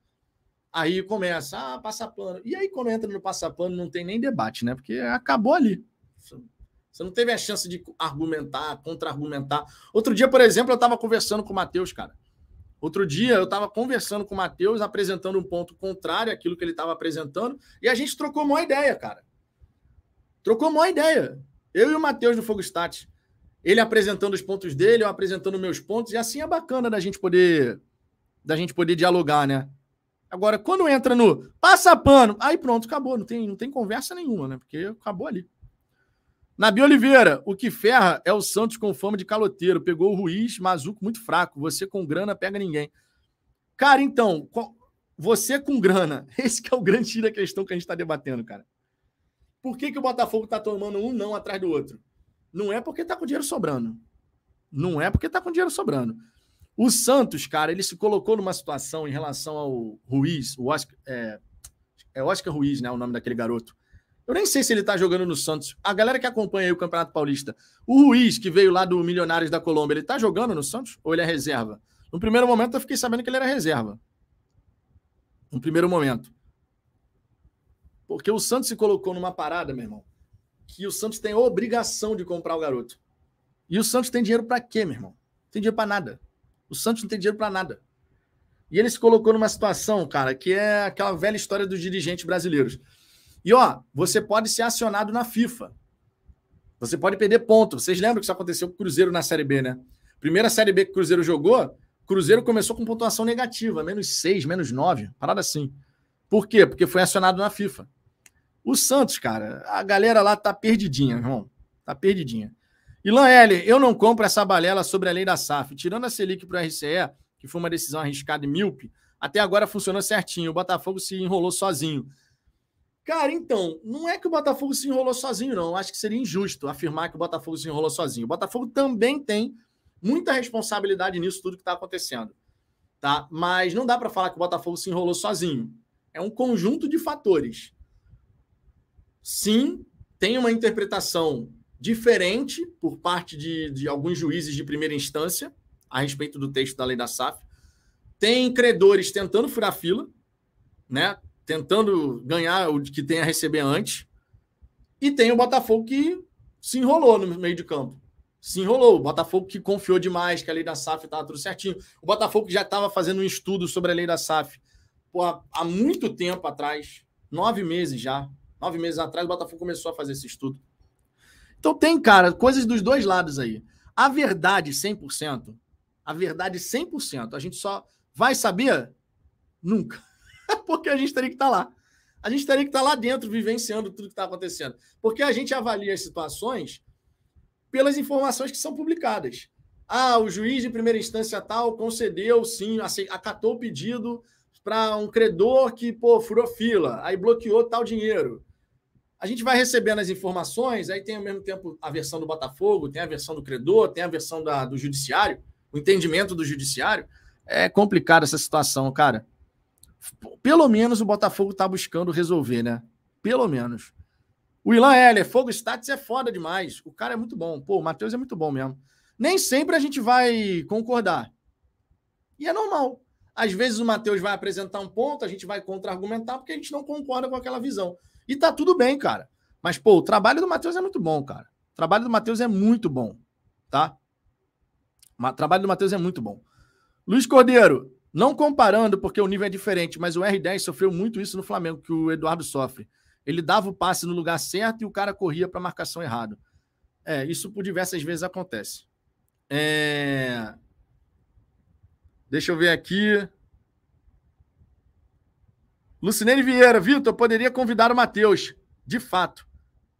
aí começa, ah, passa pano. E aí quando entra no passa pano não tem nem debate, né? Porque acabou ali. Você não teve a chance de argumentar, contra-argumentar. Outro dia, por exemplo, eu estava conversando com o Matheus, cara. Outro dia eu estava conversando com o Matheus, apresentando um ponto contrário àquilo que ele estava apresentando, e a gente trocou uma ideia, cara. Trocou uma ideia. Eu e o Matheus do Fogo ele apresentando os pontos dele, eu apresentando meus pontos, e assim é bacana da gente poder da gente poder dialogar, né? Agora, quando entra no passa pano, aí pronto, acabou, não tem, não tem conversa nenhuma, né? Porque acabou ali. Nabi Oliveira, o que ferra é o Santos com fama de caloteiro. Pegou o Ruiz, Mazuco muito fraco. Você com grana pega ninguém. Cara, então, você com grana, esse que é o grande tiro da questão que a gente está debatendo, cara. Por que, que o Botafogo está tomando um não atrás do outro? Não é porque tá com dinheiro sobrando. Não é porque tá com dinheiro sobrando. O Santos, cara, ele se colocou numa situação em relação ao Ruiz, o Oscar, é, é Oscar Ruiz, né? O nome daquele garoto. Eu nem sei se ele tá jogando no Santos. A galera que acompanha aí o Campeonato Paulista, o Ruiz, que veio lá do Milionários da Colômbia, ele tá jogando no Santos ou ele é reserva? No primeiro momento eu fiquei sabendo que ele era reserva. No primeiro momento. Porque o Santos se colocou numa parada, meu irmão que o Santos tem obrigação de comprar o garoto. E o Santos tem dinheiro para quê, meu irmão? Não tem dinheiro para nada. O Santos não tem dinheiro para nada. E ele se colocou numa situação, cara, que é aquela velha história dos dirigentes brasileiros. E ó, você pode ser acionado na FIFA. Você pode perder ponto. Vocês lembram que isso aconteceu com o Cruzeiro na Série B, né? Primeira Série B que o Cruzeiro jogou, Cruzeiro começou com pontuação negativa, menos 6, menos 9, parada assim. Por quê? Porque foi acionado na FIFA. O Santos, cara, a galera lá tá perdidinha, hum. irmão. Tá perdidinha. Ilan L., eu não compro essa balela sobre a lei da SAF. Tirando a Selic para RCE, que foi uma decisão arriscada e milpe, até agora funcionou certinho. O Botafogo se enrolou sozinho. Cara, então, não é que o Botafogo se enrolou sozinho, não. Eu acho que seria injusto afirmar que o Botafogo se enrolou sozinho. O Botafogo também tem muita responsabilidade nisso tudo que está acontecendo. Tá? Mas não dá para falar que o Botafogo se enrolou sozinho. É um conjunto de fatores sim, tem uma interpretação diferente por parte de, de alguns juízes de primeira instância a respeito do texto da lei da SAF. Tem credores tentando furar fila, né? tentando ganhar o que tem a receber antes. E tem o Botafogo que se enrolou no meio de campo. Se enrolou. O Botafogo que confiou demais que a lei da SAF estava tudo certinho. O Botafogo que já estava fazendo um estudo sobre a lei da SAF Pô, há muito tempo atrás nove meses já Nove meses atrás, o Botafogo começou a fazer esse estudo. Então tem, cara, coisas dos dois lados aí. A verdade 100%, a verdade 100%, a gente só vai saber nunca. Porque a gente teria que estar tá lá. A gente teria que estar tá lá dentro, vivenciando tudo que está acontecendo. Porque a gente avalia as situações pelas informações que são publicadas. Ah, o juiz de primeira instância tal concedeu, sim, acatou o pedido para um credor que, pô, furou fila, aí bloqueou tal dinheiro a gente vai recebendo as informações, aí tem ao mesmo tempo a versão do Botafogo, tem a versão do credor, tem a versão da, do judiciário, o entendimento do judiciário. É complicada essa situação, cara. Pelo menos o Botafogo está buscando resolver, né? Pelo menos. O Ilan Heller, Fogo Status é foda demais. O cara é muito bom. Pô, o Matheus é muito bom mesmo. Nem sempre a gente vai concordar. E é normal. Às vezes o Matheus vai apresentar um ponto, a gente vai contra-argumentar porque a gente não concorda com aquela visão. E tá tudo bem, cara. Mas, pô, o trabalho do Matheus é muito bom, cara. O trabalho do Matheus é muito bom, tá? O trabalho do Matheus é muito bom. Luiz Cordeiro, não comparando, porque o nível é diferente, mas o R10 sofreu muito isso no Flamengo, que o Eduardo sofre. Ele dava o passe no lugar certo e o cara corria para marcação errado. É, isso por diversas vezes acontece. É... Deixa eu ver aqui. Lucinene Vieira, Vitor, poderia convidar o Matheus. De fato.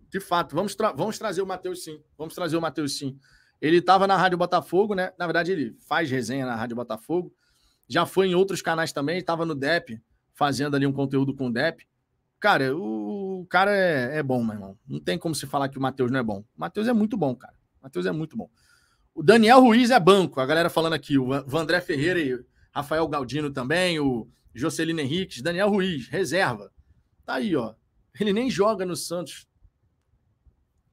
De fato. Vamos, tra vamos trazer o Matheus sim. Vamos trazer o Matheus sim. Ele estava na Rádio Botafogo, né? Na verdade, ele faz resenha na Rádio Botafogo. Já foi em outros canais também, estava no DEP, fazendo ali um conteúdo com o DEP. Cara, o, cara é, é, bom, meu irmão. Não tem como se falar que o Matheus não é bom. O Matheus é muito bom, cara. O Matheus é muito bom. O Daniel Ruiz é banco, a galera falando aqui. O Vandré Ferreira e Rafael Galdino também, o Jocelyn Henrique, Daniel Ruiz, reserva. Tá aí, ó. Ele nem joga no Santos.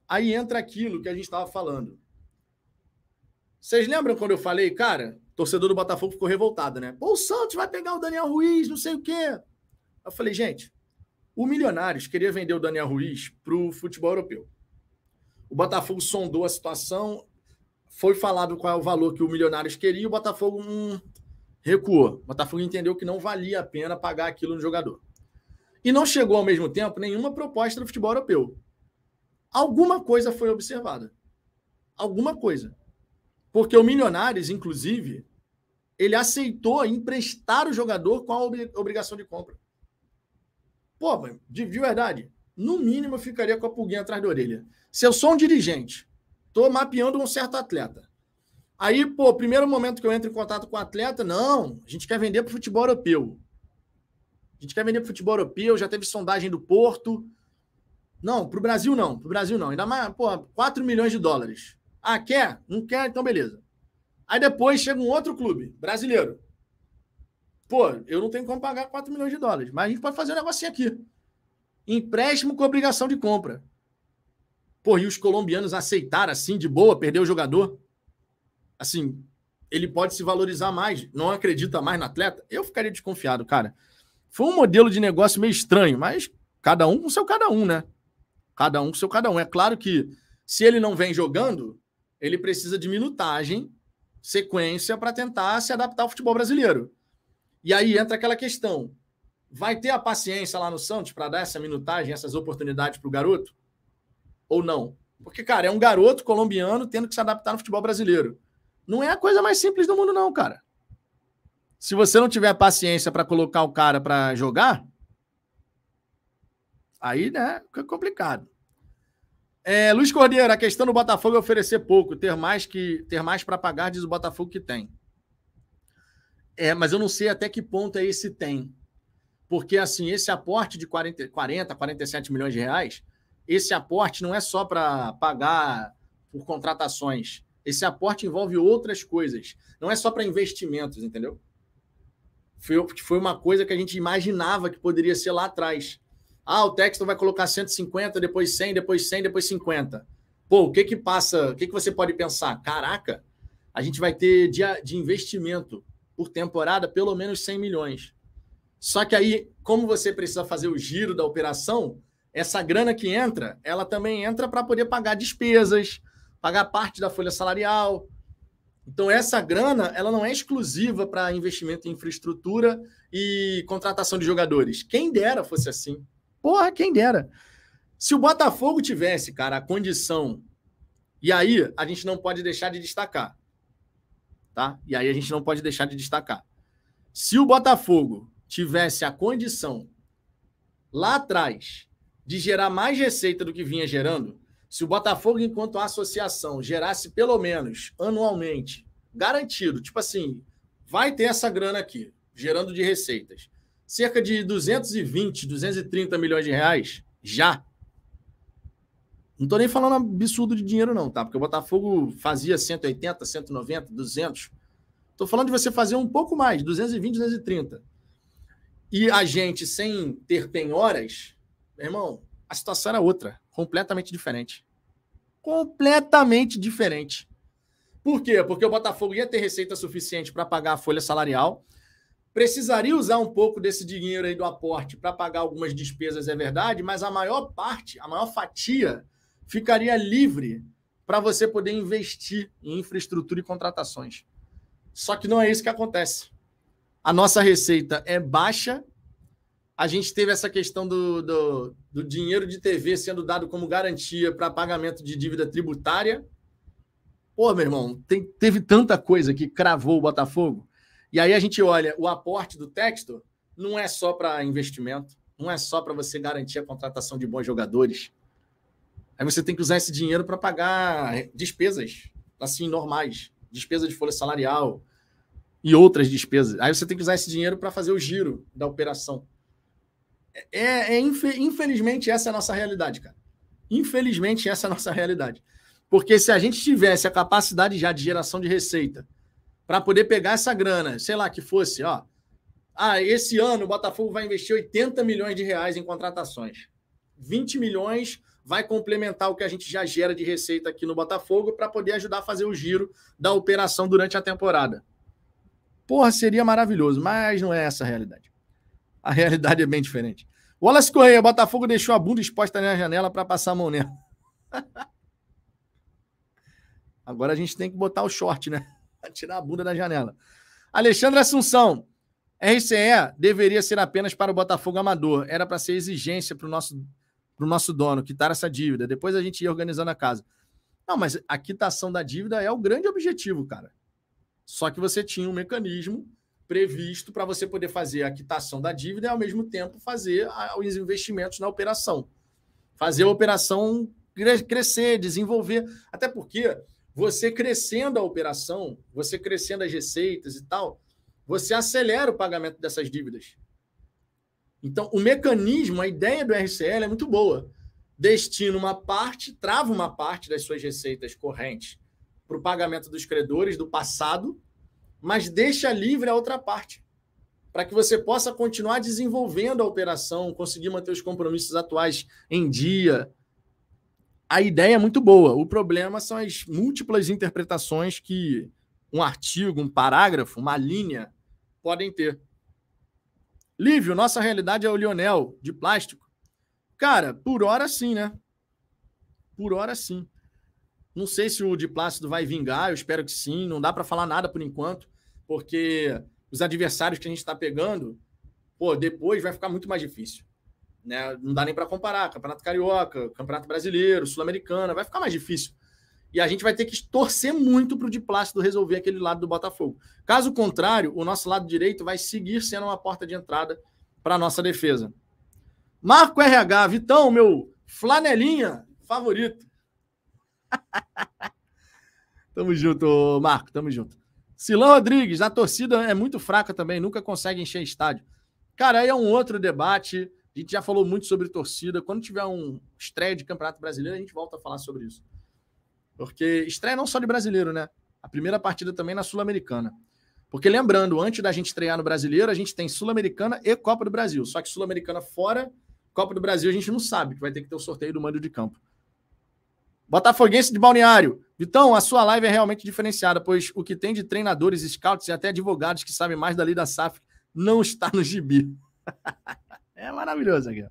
Aí entra aquilo que a gente estava falando. Vocês lembram quando eu falei, cara, torcedor do Botafogo ficou revoltado, né? Pô, o Santos vai pegar o Daniel Ruiz, não sei o quê. Eu falei, gente, o Milionários queria vender o Daniel Ruiz para o futebol europeu. O Botafogo sondou a situação, foi falado qual é o valor que o Milionários queria, o Botafogo, hum, recuou. O Botafogo entendeu que não valia a pena pagar aquilo no jogador. E não chegou ao mesmo tempo nenhuma proposta do futebol europeu. Alguma coisa foi observada. Alguma coisa. Porque o Milionários, inclusive, ele aceitou emprestar o jogador com a ob obrigação de compra. Pô, de, de verdade, no mínimo eu ficaria com a pulguinha atrás da orelha. Se eu sou um dirigente, estou mapeando um certo atleta, Aí, pô, primeiro momento que eu entro em contato com o atleta, não, a gente quer vender para o futebol europeu. A gente quer vender para o futebol europeu, já teve sondagem do Porto. Não, para o Brasil não, para o Brasil não. Ainda mais, pô, 4 milhões de dólares. Ah, quer? Não quer? Então beleza. Aí depois chega um outro clube, brasileiro. Pô, eu não tenho como pagar 4 milhões de dólares, mas a gente pode fazer um negocinho aqui. Empréstimo com obrigação de compra. Pô, e os colombianos aceitaram assim, de boa, perder o jogador? assim, ele pode se valorizar mais, não acredita mais no atleta, eu ficaria desconfiado, cara. Foi um modelo de negócio meio estranho, mas cada um com seu cada um, né? Cada um com seu cada um. É claro que se ele não vem jogando, ele precisa de minutagem, sequência para tentar se adaptar ao futebol brasileiro. E aí entra aquela questão: vai ter a paciência lá no Santos para dar essa minutagem, essas oportunidades para o garoto? Ou não? Porque, cara, é um garoto colombiano tendo que se adaptar no futebol brasileiro. Não é a coisa mais simples do mundo, não, cara. Se você não tiver paciência para colocar o cara para jogar, aí, né, fica complicado. É, Luiz Cordeiro, a questão do Botafogo é oferecer pouco, ter mais que ter mais para pagar, diz o Botafogo que tem. É, mas eu não sei até que ponto é esse tem. Porque, assim, esse aporte de 40, 40 47 milhões de reais, esse aporte não é só para pagar por contratações esse aporte envolve outras coisas. Não é só para investimentos, entendeu? Foi, foi uma coisa que a gente imaginava que poderia ser lá atrás. Ah, o texto vai colocar 150, depois 100, depois 100, depois 50. Pô, o que que passa? O que que você pode pensar? Caraca, a gente vai ter de, de investimento por temporada pelo menos 100 milhões. Só que aí, como você precisa fazer o giro da operação, essa grana que entra, ela também entra para poder pagar despesas, pagar parte da folha salarial. Então, essa grana ela não é exclusiva para investimento em infraestrutura e contratação de jogadores. Quem dera fosse assim. Porra, quem dera. Se o Botafogo tivesse, cara, a condição. E aí, a gente não pode deixar de destacar. Tá? E aí, a gente não pode deixar de destacar. Se o Botafogo tivesse a condição lá atrás de gerar mais receita do que vinha gerando, se o Botafogo, enquanto associação, gerasse pelo menos anualmente, garantido, tipo assim, vai ter essa grana aqui, gerando de receitas, cerca de 220, 230 milhões de reais, já. Não estou nem falando absurdo de dinheiro, não, tá? Porque o Botafogo fazia 180, 190, 200. Estou falando de você fazer um pouco mais, 220, 230. E a gente, sem ter penhoras, meu irmão, a situação era outra, completamente diferente. Completamente diferente. Por quê? Porque o Botafogo ia ter receita suficiente para pagar a folha salarial, precisaria usar um pouco desse dinheiro aí do aporte para pagar algumas despesas, é verdade, mas a maior parte, a maior fatia, ficaria livre para você poder investir em infraestrutura e contratações. Só que não é isso que acontece. A nossa receita é baixa a gente teve essa questão do, do, do dinheiro de TV sendo dado como garantia para pagamento de dívida tributária. Pô, meu irmão, tem, teve tanta coisa que cravou o Botafogo. E aí a gente olha, o aporte do texto não é só para investimento, não é só para você garantir a contratação de bons jogadores. Aí você tem que usar esse dinheiro para pagar despesas, assim, normais. Despesa de folha salarial e outras despesas. Aí você tem que usar esse dinheiro para fazer o giro da operação é, é infelizmente essa é a nossa realidade, cara. Infelizmente essa é a nossa realidade. Porque se a gente tivesse a capacidade já de geração de receita para poder pegar essa grana, sei lá, que fosse, ó, ah, esse ano o Botafogo vai investir 80 milhões de reais em contratações. 20 milhões vai complementar o que a gente já gera de receita aqui no Botafogo para poder ajudar a fazer o giro da operação durante a temporada. Porra, seria maravilhoso, mas não é essa a realidade a realidade é bem diferente. Wallace Correia, Botafogo deixou a bunda exposta na janela para passar a mão nela. Agora a gente tem que botar o short, né? tirar a bunda da janela. Alexandre Assunção. RCE deveria ser apenas para o Botafogo amador. Era para ser exigência para o nosso, pro nosso dono, quitar essa dívida. Depois a gente ia organizando a casa. Não, mas a quitação da dívida é o grande objetivo, cara. Só que você tinha um mecanismo previsto para você poder fazer a quitação da dívida e, ao mesmo tempo, fazer os investimentos na operação. Fazer a operação crescer, desenvolver. Até porque você crescendo a operação, você crescendo as receitas e tal, você acelera o pagamento dessas dívidas. Então, o mecanismo, a ideia do RCL é muito boa. Destina uma parte, trava uma parte das suas receitas correntes para o pagamento dos credores do passado mas deixa livre a outra parte, para que você possa continuar desenvolvendo a operação, conseguir manter os compromissos atuais em dia. A ideia é muito boa. O problema são as múltiplas interpretações que um artigo, um parágrafo, uma linha podem ter. Lívio, nossa realidade é o Lionel, de plástico. Cara, por hora sim, né? Por hora sim. Não sei se o de Plácido vai vingar, eu espero que sim. Não dá para falar nada por enquanto, porque os adversários que a gente está pegando, pô, depois vai ficar muito mais difícil. Né? Não dá nem para comparar. Campeonato Carioca, Campeonato Brasileiro, Sul-Americana, vai ficar mais difícil. E a gente vai ter que torcer muito para o de Plácido resolver aquele lado do Botafogo. Caso contrário, o nosso lado direito vai seguir sendo uma porta de entrada para a nossa defesa. Marco RH, Vitão, meu flanelinha favorito. tamo junto, Marco, tamo junto. Silão Rodrigues, a torcida é muito fraca também, nunca consegue encher estádio. Cara, aí é um outro debate. A gente já falou muito sobre torcida. Quando tiver um estreia de Campeonato Brasileiro, a gente volta a falar sobre isso. Porque estreia não só de brasileiro, né? A primeira partida também na Sul-Americana. Porque lembrando, antes da gente estrear no Brasileiro, a gente tem Sul-Americana e Copa do Brasil. Só que Sul-Americana fora, Copa do Brasil a gente não sabe, que vai ter que ter o sorteio do mando de campo. Botafoguense de Balneário. Vitão, a sua live é realmente diferenciada, pois o que tem de treinadores, scouts e até advogados que sabem mais da lei da SAF não está no gibi. é maravilhoso aqui.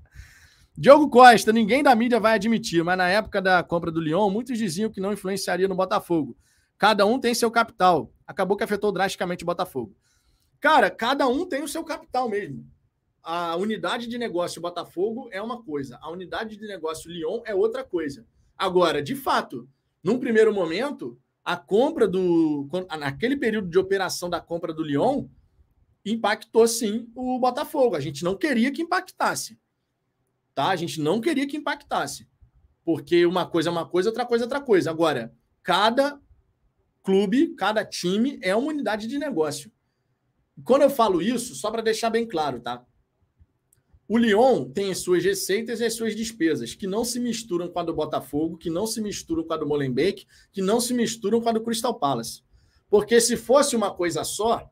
Diogo Costa, ninguém da mídia vai admitir, mas na época da compra do Lyon, muitos diziam que não influenciaria no Botafogo. Cada um tem seu capital. Acabou que afetou drasticamente o Botafogo. Cara, cada um tem o seu capital mesmo. A unidade de negócio Botafogo é uma coisa, a unidade de negócio Lyon é outra coisa. Agora, de fato, num primeiro momento, a compra do. Naquele período de operação da compra do Lyon, impactou sim o Botafogo. A gente não queria que impactasse. Tá? A gente não queria que impactasse. Porque uma coisa é uma coisa, outra coisa é outra coisa. Agora, cada clube, cada time é uma unidade de negócio. Quando eu falo isso, só para deixar bem claro, tá? O Lyon tem as suas receitas e as suas despesas, que não se misturam com a do Botafogo, que não se misturam com a do Molenbeek, que não se misturam com a do Crystal Palace. Porque se fosse uma coisa só,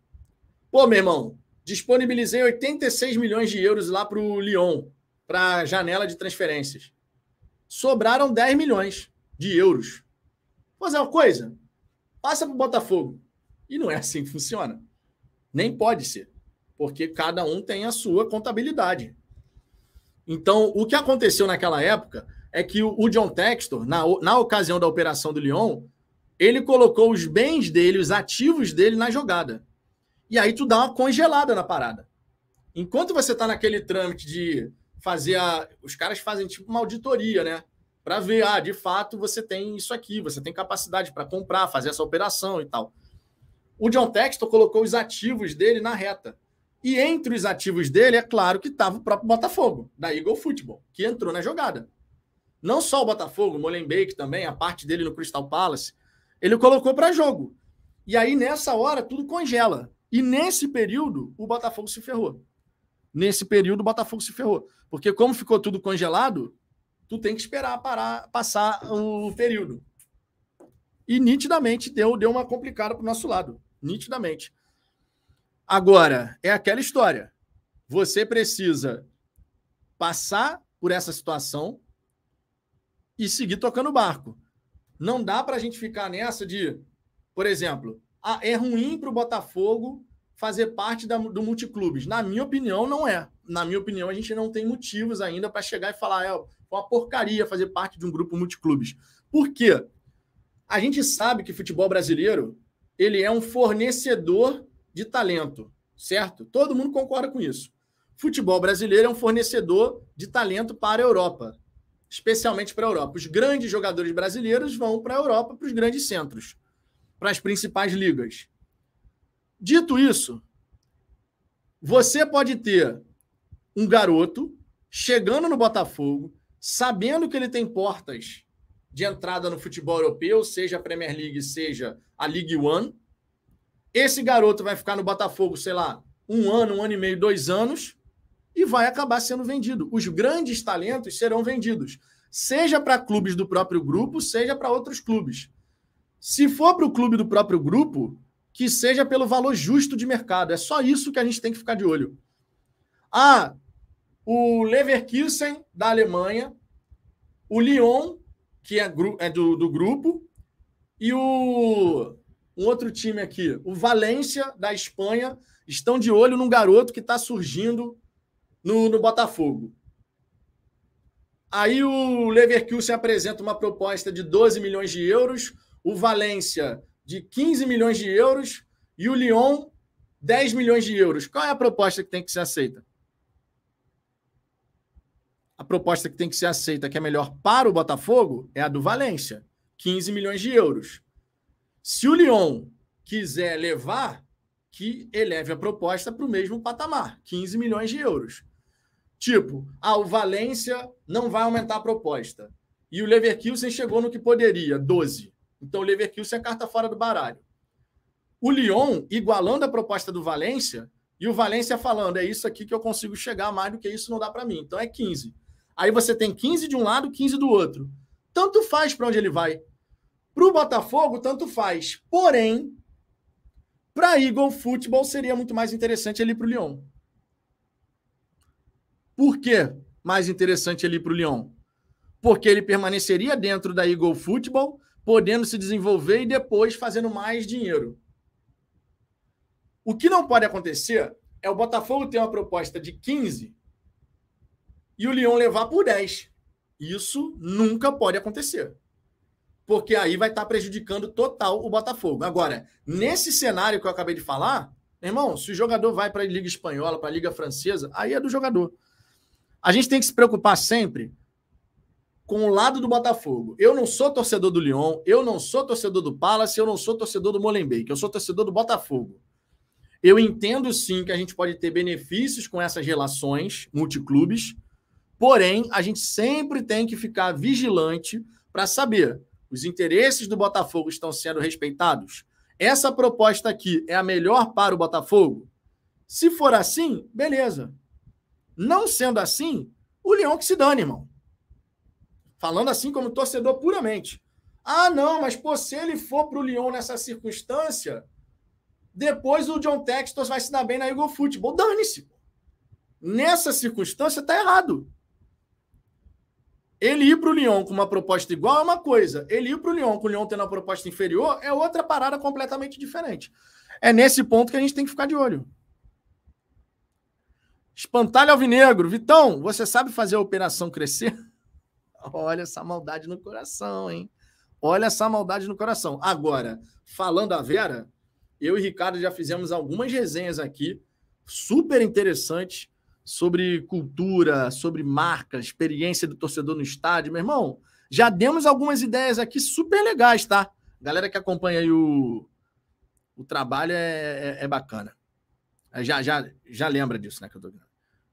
pô, meu irmão, disponibilizei 86 milhões de euros lá para o Lyon, para a janela de transferências. Sobraram 10 milhões de euros. Fazer é uma coisa, passa para o Botafogo. E não é assim que funciona. Nem pode ser, porque cada um tem a sua contabilidade. Então, o que aconteceu naquela época é que o John Textor, na, na ocasião da operação do Lyon, ele colocou os bens dele, os ativos dele na jogada. E aí tu dá uma congelada na parada. Enquanto você está naquele trâmite de fazer a. Os caras fazem tipo uma auditoria, né? Para ver, ah, de fato você tem isso aqui, você tem capacidade para comprar, fazer essa operação e tal. O John Textor colocou os ativos dele na reta. E entre os ativos dele, é claro que estava o próprio Botafogo, da Eagle Football, que entrou na jogada. Não só o Botafogo, o Molenbeek também, a parte dele no Crystal Palace, ele colocou para jogo. E aí, nessa hora, tudo congela. E nesse período, o Botafogo se ferrou. Nesse período, o Botafogo se ferrou. Porque como ficou tudo congelado, tu tem que esperar parar, passar o período. E nitidamente deu, deu uma complicada para o nosso lado. Nitidamente. Agora, é aquela história. Você precisa passar por essa situação e seguir tocando o barco. Não dá para a gente ficar nessa de, por exemplo, ah, é ruim para o Botafogo fazer parte da, do multiclubes. Na minha opinião, não é. Na minha opinião, a gente não tem motivos ainda para chegar e falar, é, é uma porcaria fazer parte de um grupo multiclubes. Por quê? A gente sabe que futebol brasileiro ele é um fornecedor de talento, certo? Todo mundo concorda com isso. Futebol brasileiro é um fornecedor de talento para a Europa, especialmente para a Europa. Os grandes jogadores brasileiros vão para a Europa, para os grandes centros, para as principais ligas. Dito isso, você pode ter um garoto chegando no Botafogo, sabendo que ele tem portas de entrada no futebol europeu, seja a Premier League, seja a League One, esse garoto vai ficar no Botafogo, sei lá, um ano, um ano e meio, dois anos, e vai acabar sendo vendido. Os grandes talentos serão vendidos, seja para clubes do próprio grupo, seja para outros clubes. Se for para o clube do próprio grupo, que seja pelo valor justo de mercado. É só isso que a gente tem que ficar de olho. Ah, o Leverkusen da Alemanha, o Lyon, que é, é do, do grupo, e o um outro time aqui, o Valência, da Espanha, estão de olho num garoto que está surgindo no, no Botafogo. Aí o Leverkusen apresenta uma proposta de 12 milhões de euros, o Valência de 15 milhões de euros e o Lyon 10 milhões de euros. Qual é a proposta que tem que ser aceita? A proposta que tem que ser aceita, que é melhor para o Botafogo, é a do Valência, 15 milhões de euros. Se o Lyon quiser levar, que eleve a proposta para o mesmo patamar, 15 milhões de euros. Tipo, ah, o Valência não vai aumentar a proposta. E o Leverkusen chegou no que poderia, 12. Então o Leverkusen é carta fora do baralho. O Lyon igualando a proposta do Valência e o Valência falando, é isso aqui que eu consigo chegar, mais do que isso não dá para mim. Então é 15. Aí você tem 15 de um lado, 15 do outro. Tanto faz para onde ele vai. Para o Botafogo, tanto faz. Porém, para Eagle Futebol seria muito mais interessante ele ir para o Lyon. Por que mais interessante ele ir para o Lyon? Porque ele permaneceria dentro da Eagle Futebol, podendo se desenvolver e depois fazendo mais dinheiro. O que não pode acontecer é o Botafogo ter uma proposta de 15 e o Lyon levar por 10. Isso nunca pode acontecer porque aí vai estar tá prejudicando total o Botafogo. Agora, nesse cenário que eu acabei de falar, irmão, se o jogador vai para a Liga Espanhola, para a Liga Francesa, aí é do jogador. A gente tem que se preocupar sempre com o lado do Botafogo. Eu não sou torcedor do Lyon, eu não sou torcedor do Palace, eu não sou torcedor do Molenbeek, eu sou torcedor do Botafogo. Eu entendo sim que a gente pode ter benefícios com essas relações multiclubes, porém, a gente sempre tem que ficar vigilante para saber os interesses do Botafogo estão sendo respeitados? Essa proposta aqui é a melhor para o Botafogo? Se for assim, beleza. Não sendo assim, o Leão que se dane, irmão. Falando assim como torcedor puramente. Ah, não, mas pô, se ele for para o Leão nessa circunstância, depois o John Textor vai se dar bem na Eagle Football. Dane-se. Nessa circunstância, tá errado. Ele ir para o Lyon com uma proposta igual é uma coisa. Ele ir para o Lyon com o Lyon tendo uma proposta inferior é outra parada completamente diferente. É nesse ponto que a gente tem que ficar de olho. Espantalho Alvinegro. Vitão, você sabe fazer a operação crescer? Olha essa maldade no coração, hein? Olha essa maldade no coração. Agora, falando a Vera, eu e Ricardo já fizemos algumas resenhas aqui, super interessantes, sobre cultura, sobre marca, experiência do torcedor no estádio. Meu irmão, já demos algumas ideias aqui super legais, tá? Galera que acompanha aí o, o trabalho é, é, é bacana. É, já, já, já lembra disso, né? Que eu tô...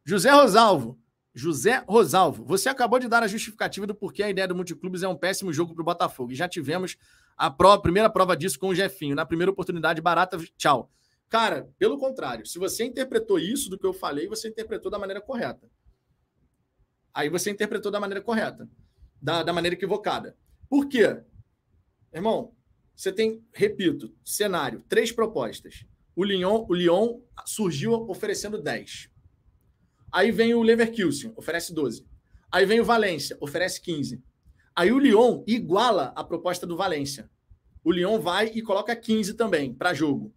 José Rosalvo. José Rosalvo, você acabou de dar a justificativa do porquê a ideia do Multiclubes é um péssimo jogo para o Botafogo. E já tivemos a primeira prova disso com o Jefinho. Na primeira oportunidade, barata, tchau. Cara, pelo contrário, se você interpretou isso do que eu falei, você interpretou da maneira correta. Aí você interpretou da maneira correta, da, da maneira equivocada. Por quê? Irmão, você tem, repito, cenário, três propostas. O Lyon, o Lyon surgiu oferecendo 10. Aí vem o Leverkusen, oferece 12. Aí vem o Valência, oferece 15. Aí o Lyon iguala a proposta do Valência. O Lyon vai e coloca 15 também para jogo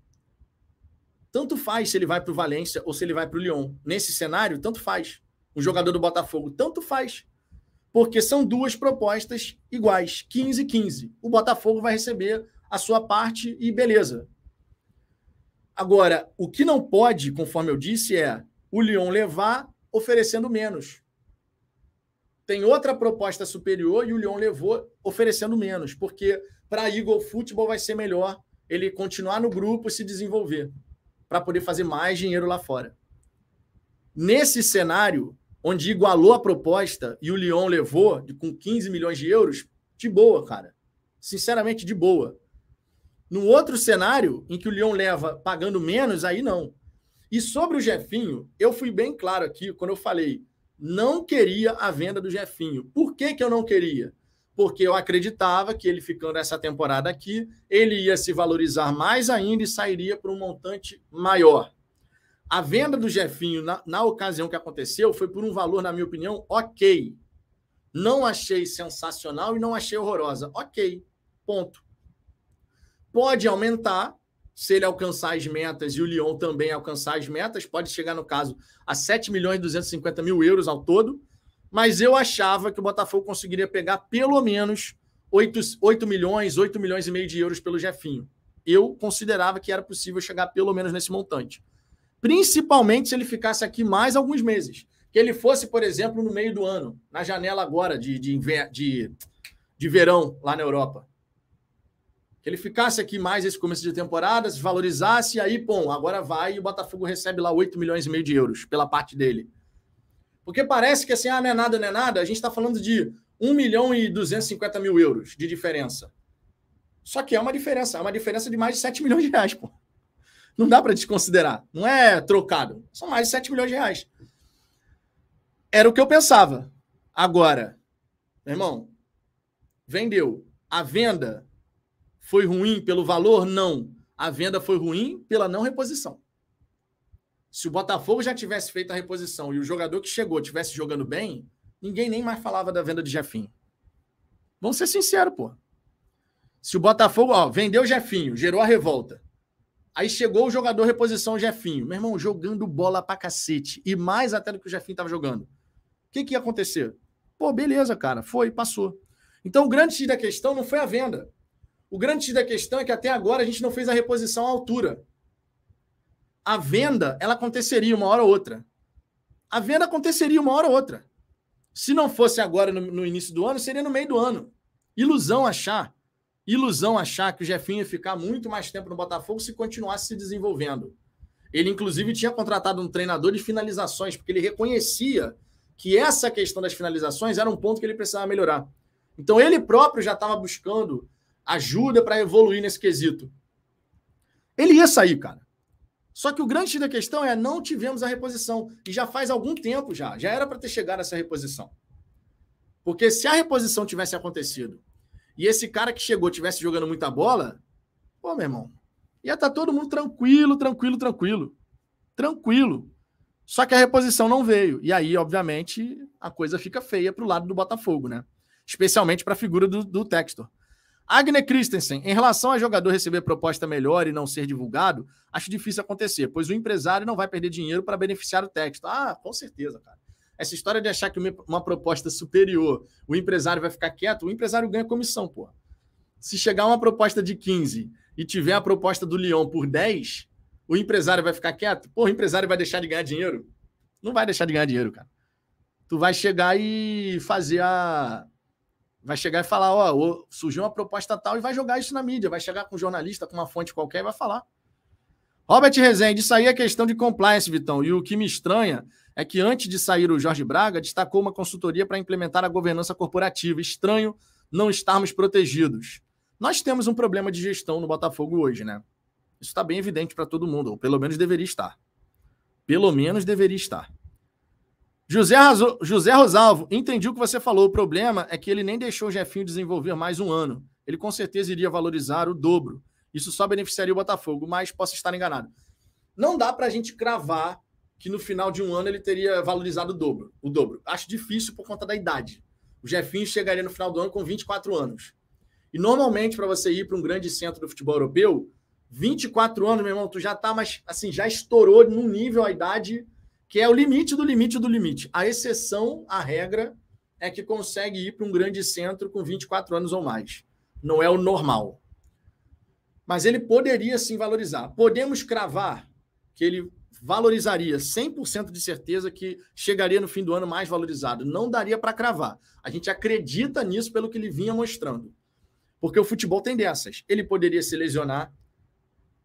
tanto faz se ele vai para o Valência ou se ele vai para o Lyon. Nesse cenário, tanto faz. O jogador do Botafogo, tanto faz. Porque são duas propostas iguais, 15 e 15. O Botafogo vai receber a sua parte e beleza. Agora, o que não pode, conforme eu disse, é o Lyon levar oferecendo menos. Tem outra proposta superior e o Lyon levou oferecendo menos, porque para Eagle Futebol vai ser melhor ele continuar no grupo e se desenvolver para poder fazer mais dinheiro lá fora. Nesse cenário, onde igualou a proposta e o Lyon levou com 15 milhões de euros, de boa, cara. Sinceramente, de boa. No outro cenário, em que o Lyon leva pagando menos, aí não. E sobre o Jefinho, eu fui bem claro aqui quando eu falei, não queria a venda do Jefinho. Por que, que eu não queria? porque eu acreditava que ele ficando essa temporada aqui, ele ia se valorizar mais ainda e sairia por um montante maior. A venda do Jefinho, na, na ocasião que aconteceu, foi por um valor, na minha opinião, ok. Não achei sensacional e não achei horrorosa. Ok, ponto. Pode aumentar, se ele alcançar as metas e o Lyon também alcançar as metas, pode chegar, no caso, a 7 milhões e 250 mil euros ao todo mas eu achava que o Botafogo conseguiria pegar pelo menos 8, 8 milhões, 8 milhões e meio de euros pelo Jefinho. Eu considerava que era possível chegar pelo menos nesse montante. Principalmente se ele ficasse aqui mais alguns meses. Que ele fosse, por exemplo, no meio do ano, na janela agora de, de, de, de verão lá na Europa. Que ele ficasse aqui mais esse começo de temporada, se valorizasse, e aí, bom, agora vai e o Botafogo recebe lá 8 milhões e meio de euros pela parte dele. Porque parece que assim, ah, não é nada, não é nada. A gente está falando de 1 milhão e 250 mil euros de diferença. Só que é uma diferença, é uma diferença de mais de 7 milhões de reais, pô. Não dá para desconsiderar. Não é trocado. São mais de 7 milhões de reais. Era o que eu pensava. Agora, meu irmão, vendeu. A venda foi ruim pelo valor? Não. A venda foi ruim pela não reposição. Se o Botafogo já tivesse feito a reposição e o jogador que chegou tivesse jogando bem, ninguém nem mais falava da venda de Jefinho. Vamos ser sinceros, pô. Se o Botafogo, ó, vendeu o Jefinho, gerou a revolta. Aí chegou o jogador reposição Jefinho. Meu irmão, jogando bola pra cacete. E mais até do que o Jefinho tava jogando. O que, que ia acontecer? Pô, beleza, cara. Foi, passou. Então o grande X da questão não foi a venda. O grande X da questão é que até agora a gente não fez a reposição à altura a venda ela aconteceria uma hora ou outra. A venda aconteceria uma hora ou outra. Se não fosse agora no, no início do ano, seria no meio do ano. Ilusão achar, ilusão achar que o Jefinho ia ficar muito mais tempo no Botafogo se continuasse se desenvolvendo. Ele, inclusive, tinha contratado um treinador de finalizações, porque ele reconhecia que essa questão das finalizações era um ponto que ele precisava melhorar. Então, ele próprio já estava buscando ajuda para evoluir nesse quesito. Ele ia sair, cara. Só que o grande da questão é não tivemos a reposição. E já faz algum tempo já. Já era para ter chegado essa reposição. Porque se a reposição tivesse acontecido e esse cara que chegou tivesse jogando muita bola, pô, meu irmão, ia estar tá todo mundo tranquilo, tranquilo, tranquilo. Tranquilo. Só que a reposição não veio. E aí, obviamente, a coisa fica feia para o lado do Botafogo, né? Especialmente para a figura do, do Textor. Agne Christensen, em relação a jogador receber proposta melhor e não ser divulgado, acho difícil acontecer, pois o empresário não vai perder dinheiro para beneficiar o texto. Ah, com certeza, cara. Essa história de achar que uma proposta superior, o empresário vai ficar quieto, o empresário ganha comissão, pô. Se chegar uma proposta de 15 e tiver a proposta do Lyon por 10, o empresário vai ficar quieto? Pô, o empresário vai deixar de ganhar dinheiro? Não vai deixar de ganhar dinheiro, cara. Tu vai chegar e fazer a vai chegar e falar, ó, oh, surgiu uma proposta tal e vai jogar isso na mídia, vai chegar com um jornalista, com uma fonte qualquer e vai falar. Robert Rezende, isso aí é questão de compliance, Vitão. E o que me estranha é que antes de sair o Jorge Braga, destacou uma consultoria para implementar a governança corporativa. Estranho não estarmos protegidos. Nós temos um problema de gestão no Botafogo hoje, né? Isso está bem evidente para todo mundo, ou pelo menos deveria estar. Pelo menos deveria estar. José, José Rosalvo, entendi o que você falou. O problema é que ele nem deixou o Jefinho desenvolver mais um ano. Ele com certeza iria valorizar o dobro. Isso só beneficiaria o Botafogo, mas posso estar enganado. Não dá para a gente cravar que no final de um ano ele teria valorizado o dobro. O dobro. Acho difícil por conta da idade. O Jefinho chegaria no final do ano com 24 anos. E normalmente, para você ir para um grande centro do futebol europeu, 24 anos, meu irmão, tu já tá, mas assim, já estourou num nível a idade que é o limite do limite do limite. A exceção, a regra, é que consegue ir para um grande centro com 24 anos ou mais. Não é o normal. Mas ele poderia sim valorizar. Podemos cravar que ele valorizaria 100% de certeza que chegaria no fim do ano mais valorizado. Não daria para cravar. A gente acredita nisso pelo que ele vinha mostrando. Porque o futebol tem dessas. Ele poderia se lesionar.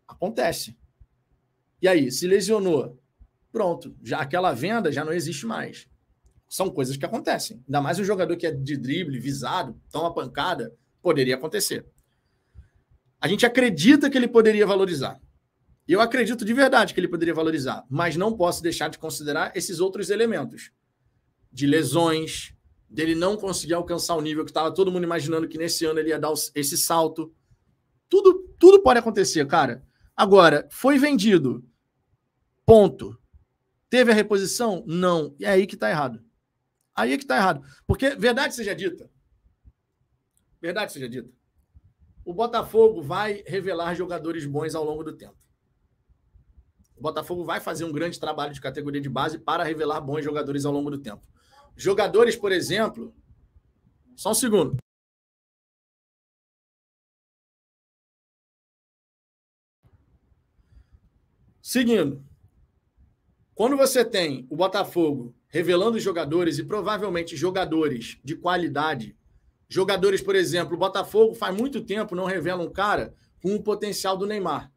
Acontece. E aí, se lesionou, pronto, já aquela venda já não existe mais. São coisas que acontecem. Ainda mais um jogador que é de drible, visado, toma pancada, poderia acontecer. A gente acredita que ele poderia valorizar. Eu acredito de verdade que ele poderia valorizar, mas não posso deixar de considerar esses outros elementos de lesões, dele não conseguir alcançar o nível que estava todo mundo imaginando que nesse ano ele ia dar esse salto. Tudo, tudo pode acontecer, cara. Agora, foi vendido. Ponto. Teve a reposição? Não. E é aí que está errado. Aí é que está errado. Porque, verdade seja dita, verdade seja dita, o Botafogo vai revelar jogadores bons ao longo do tempo. O Botafogo vai fazer um grande trabalho de categoria de base para revelar bons jogadores ao longo do tempo. Jogadores, por exemplo. Só um segundo. Seguindo. Quando você tem o Botafogo revelando jogadores e provavelmente jogadores de qualidade, jogadores, por exemplo, o Botafogo faz muito tempo não revela um cara com o potencial do Neymar.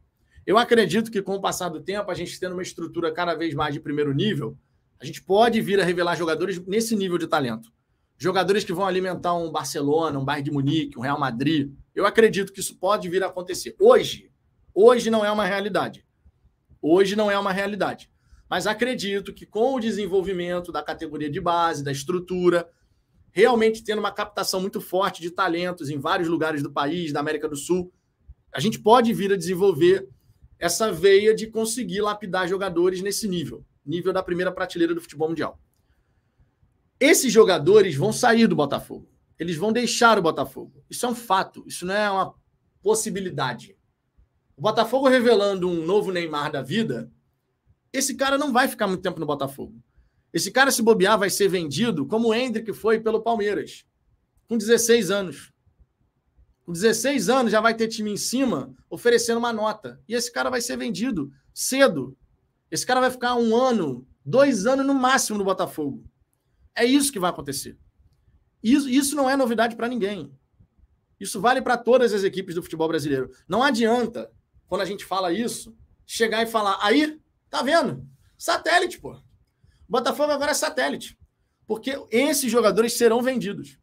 Eu acredito que com o passar do tempo, a gente tendo uma estrutura cada vez mais de primeiro nível, a gente pode vir a revelar jogadores nesse nível de talento. Jogadores que vão alimentar um Barcelona, um Bayern de Munique, um Real Madrid. Eu acredito que isso pode vir a acontecer. Hoje, hoje não é uma realidade. Hoje não é uma realidade. Mas acredito que com o desenvolvimento da categoria de base, da estrutura, realmente tendo uma captação muito forte de talentos em vários lugares do país, da América do Sul, a gente pode vir a desenvolver essa veia de conseguir lapidar jogadores nesse nível, nível da primeira prateleira do futebol mundial. Esses jogadores vão sair do Botafogo. Eles vão deixar o Botafogo. Isso é um fato, isso não é uma possibilidade. O Botafogo revelando um novo Neymar da vida esse cara não vai ficar muito tempo no Botafogo. Esse cara, se bobear, vai ser vendido como o Hendrick foi pelo Palmeiras, com 16 anos. Com 16 anos já vai ter time em cima oferecendo uma nota. E esse cara vai ser vendido cedo. Esse cara vai ficar um ano, dois anos no máximo no Botafogo. É isso que vai acontecer. Isso, isso não é novidade para ninguém. Isso vale para todas as equipes do futebol brasileiro. Não adianta, quando a gente fala isso, chegar e falar: aí, Tá vendo? Satélite, pô. Botafogo agora é satélite. Porque esses jogadores serão vendidos.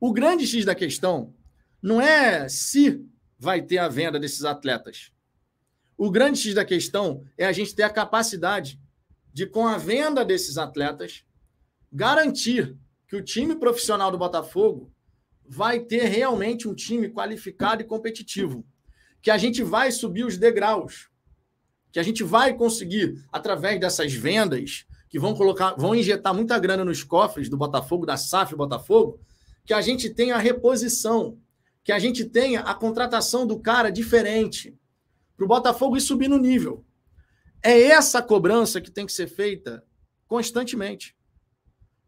O grande X da questão não é se vai ter a venda desses atletas. O grande X da questão é a gente ter a capacidade de, com a venda desses atletas, garantir que o time profissional do Botafogo vai ter realmente um time qualificado e competitivo. Que a gente vai subir os degraus que a gente vai conseguir, através dessas vendas, que vão colocar, vão injetar muita grana nos cofres do Botafogo, da SAF Botafogo, que a gente tenha a reposição, que a gente tenha a contratação do cara diferente, para o Botafogo ir subindo o nível. É essa cobrança que tem que ser feita constantemente.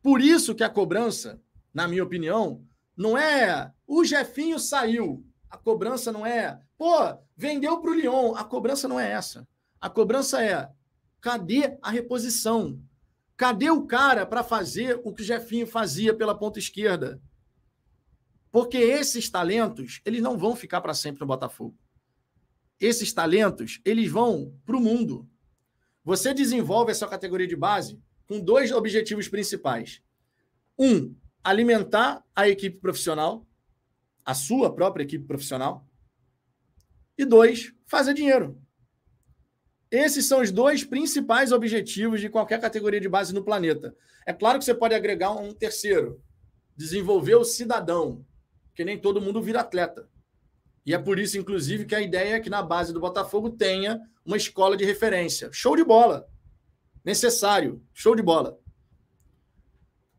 Por isso que a cobrança, na minha opinião, não é o Jefinho saiu. A cobrança não é, pô, vendeu para o Lyon. A cobrança não é essa. A cobrança é: cadê a reposição? Cadê o cara para fazer o que o Jefinho fazia pela ponta esquerda? Porque esses talentos, eles não vão ficar para sempre no Botafogo. Esses talentos, eles vão para o mundo. Você desenvolve essa categoria de base com dois objetivos principais. Um, alimentar a equipe profissional, a sua própria equipe profissional. E dois, fazer dinheiro. Esses são os dois principais objetivos de qualquer categoria de base no planeta. É claro que você pode agregar um terceiro, desenvolver o cidadão, que nem todo mundo vira atleta. E é por isso, inclusive, que a ideia é que na base do Botafogo tenha uma escola de referência. Show de bola! Necessário, show de bola.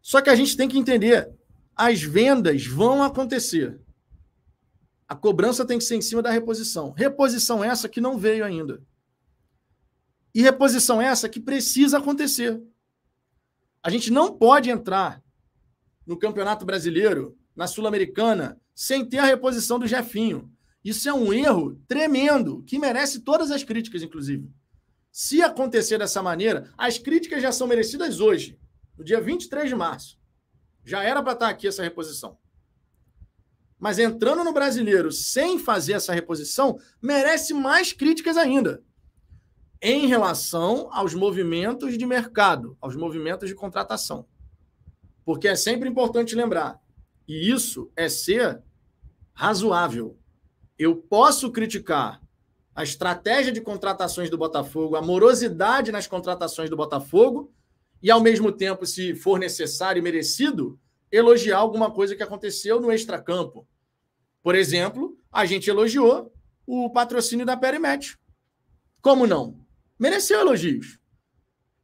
Só que a gente tem que entender: as vendas vão acontecer. A cobrança tem que ser em cima da reposição. Reposição essa que não veio ainda. E reposição essa que precisa acontecer. A gente não pode entrar no Campeonato Brasileiro, na Sul-Americana, sem ter a reposição do Jefinho. Isso é um erro tremendo, que merece todas as críticas, inclusive. Se acontecer dessa maneira, as críticas já são merecidas hoje, no dia 23 de março. Já era para estar tá aqui essa reposição. Mas entrando no brasileiro sem fazer essa reposição, merece mais críticas ainda em relação aos movimentos de mercado, aos movimentos de contratação. Porque é sempre importante lembrar, e isso é ser razoável. Eu posso criticar a estratégia de contratações do Botafogo, a morosidade nas contratações do Botafogo, e ao mesmo tempo, se for necessário e merecido, elogiar alguma coisa que aconteceu no extracampo. Por exemplo, a gente elogiou o patrocínio da Perimet. Como não? mereceu elogios.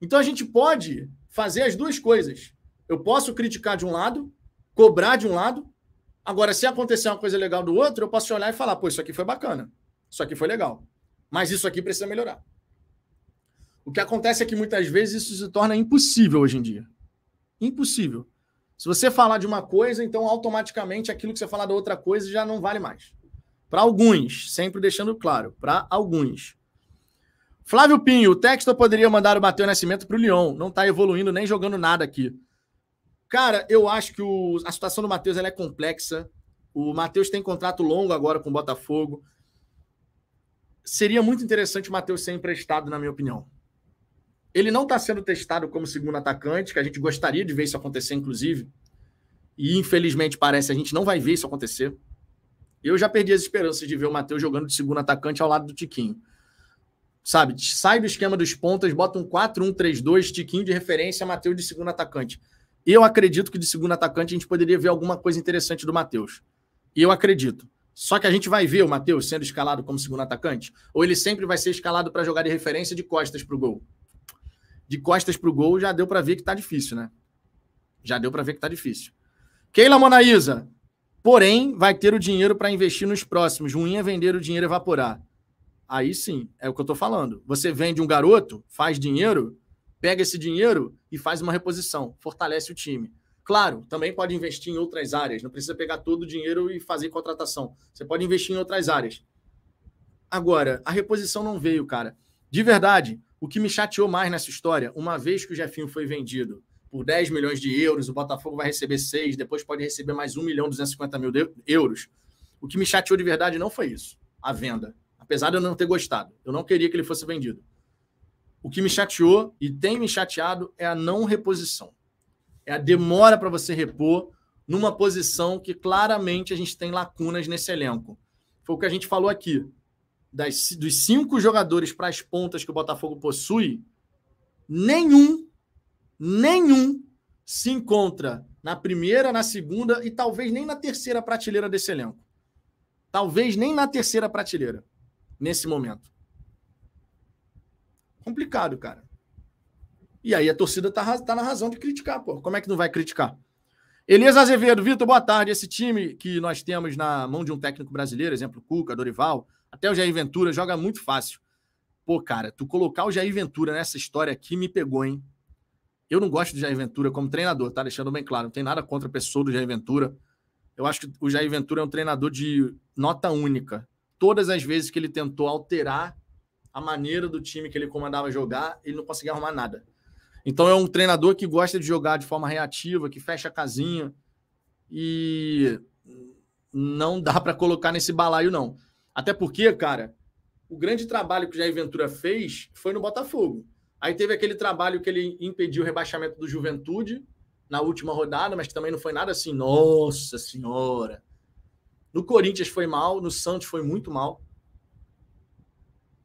Então a gente pode fazer as duas coisas. Eu posso criticar de um lado, cobrar de um lado. Agora, se acontecer uma coisa legal do outro, eu posso olhar e falar: pô, isso aqui foi bacana, isso aqui foi legal, mas isso aqui precisa melhorar. O que acontece é que muitas vezes isso se torna impossível hoje em dia. Impossível. Se você falar de uma coisa, então automaticamente aquilo que você falar da outra coisa já não vale mais. Para alguns, sempre deixando claro, para alguns. Flávio Pinho, o texto poderia mandar o Matheus Nascimento para o Lyon. Não está evoluindo nem jogando nada aqui. Cara, eu acho que o, a situação do Matheus é complexa. O Matheus tem contrato longo agora com o Botafogo. Seria muito interessante o Matheus ser emprestado, na minha opinião. Ele não está sendo testado como segundo atacante, que a gente gostaria de ver isso acontecer, inclusive. E infelizmente parece a gente não vai ver isso acontecer. Eu já perdi as esperanças de ver o Matheus jogando de segundo atacante ao lado do Tiquinho. Sabe? Sai do esquema dos pontas, bota um 4-1-3-2, tiquinho de referência, Matheus de segundo atacante. Eu acredito que de segundo atacante a gente poderia ver alguma coisa interessante do Matheus. Eu acredito. Só que a gente vai ver o Matheus sendo escalado como segundo atacante? Ou ele sempre vai ser escalado para jogar de referência de costas para o gol? De costas para o gol já deu para ver que está difícil, né? Já deu para ver que está difícil. Keila Monaísa, porém, vai ter o dinheiro para investir nos próximos. Ruim é vender o dinheiro evaporar. Aí sim, é o que eu estou falando. Você vende um garoto, faz dinheiro, pega esse dinheiro e faz uma reposição, fortalece o time. Claro, também pode investir em outras áreas, não precisa pegar todo o dinheiro e fazer contratação. Você pode investir em outras áreas. Agora, a reposição não veio, cara. De verdade, o que me chateou mais nessa história, uma vez que o Jefinho foi vendido por 10 milhões de euros, o Botafogo vai receber 6, depois pode receber mais 1 milhão 250 mil euros. O que me chateou de verdade não foi isso, a venda apesar de eu não ter gostado. Eu não queria que ele fosse vendido. O que me chateou e tem me chateado é a não reposição. É a demora para você repor numa posição que claramente a gente tem lacunas nesse elenco. Foi o que a gente falou aqui. Das, dos cinco jogadores para as pontas que o Botafogo possui, nenhum, nenhum se encontra na primeira, na segunda e talvez nem na terceira prateleira desse elenco. Talvez nem na terceira prateleira nesse momento. Complicado, cara. E aí a torcida tá, tá na razão de criticar, pô. Como é que não vai criticar? Elias Azevedo, Vitor, boa tarde. Esse time que nós temos na mão de um técnico brasileiro, exemplo, Cuca, Dorival, até o Jair Ventura, joga muito fácil. Pô, cara, tu colocar o Jair Ventura nessa história aqui me pegou, hein? Eu não gosto do Jair Ventura como treinador, tá? Deixando bem claro, não tem nada contra a pessoa do Jair Ventura. Eu acho que o Jair Ventura é um treinador de nota única. Todas as vezes que ele tentou alterar a maneira do time que ele comandava jogar, ele não conseguia arrumar nada. Então é um treinador que gosta de jogar de forma reativa, que fecha a casinha e não dá para colocar nesse balaio não. Até porque, cara, o grande trabalho que o Jair Ventura fez foi no Botafogo. Aí teve aquele trabalho que ele impediu o rebaixamento do Juventude na última rodada, mas que também não foi nada assim, nossa senhora. No Corinthians foi mal, no Santos foi muito mal.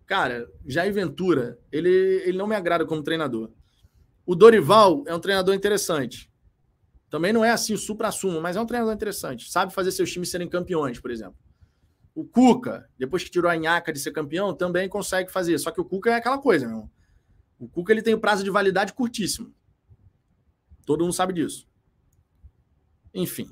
Cara, Jair Ventura, ele, ele não me agrada como treinador. O Dorival é um treinador interessante. Também não é assim o supra-sumo, mas é um treinador interessante. Sabe fazer seus times serem campeões, por exemplo. O Cuca, depois que tirou a nhaca de ser campeão, também consegue fazer. Só que o Cuca é aquela coisa, meu irmão. O Cuca ele tem o prazo de validade curtíssimo. Todo mundo sabe disso. Enfim.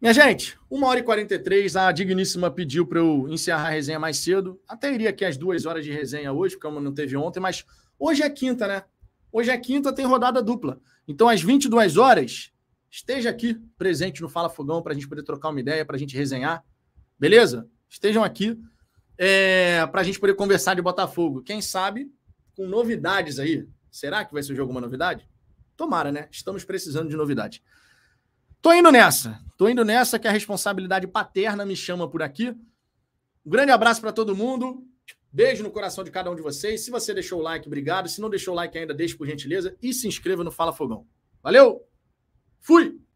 Minha gente, 1 hora e 43, a Digníssima pediu para eu encerrar a resenha mais cedo. Até iria aqui às duas horas de resenha hoje, porque não teve ontem, mas hoje é quinta, né? Hoje é quinta, tem rodada dupla. Então, às 22 horas, esteja aqui presente no Fala Fogão para a gente poder trocar uma ideia, para a gente resenhar. Beleza? Estejam aqui é, para a gente poder conversar de Botafogo. Quem sabe com novidades aí. Será que vai surgir alguma novidade? Tomara, né? Estamos precisando de novidade. Tô indo nessa. Tô indo nessa que a responsabilidade paterna me chama por aqui. Um grande abraço para todo mundo. Beijo no coração de cada um de vocês. Se você deixou o like, obrigado. Se não deixou o like ainda, deixe por gentileza e se inscreva no Fala Fogão. Valeu! Fui!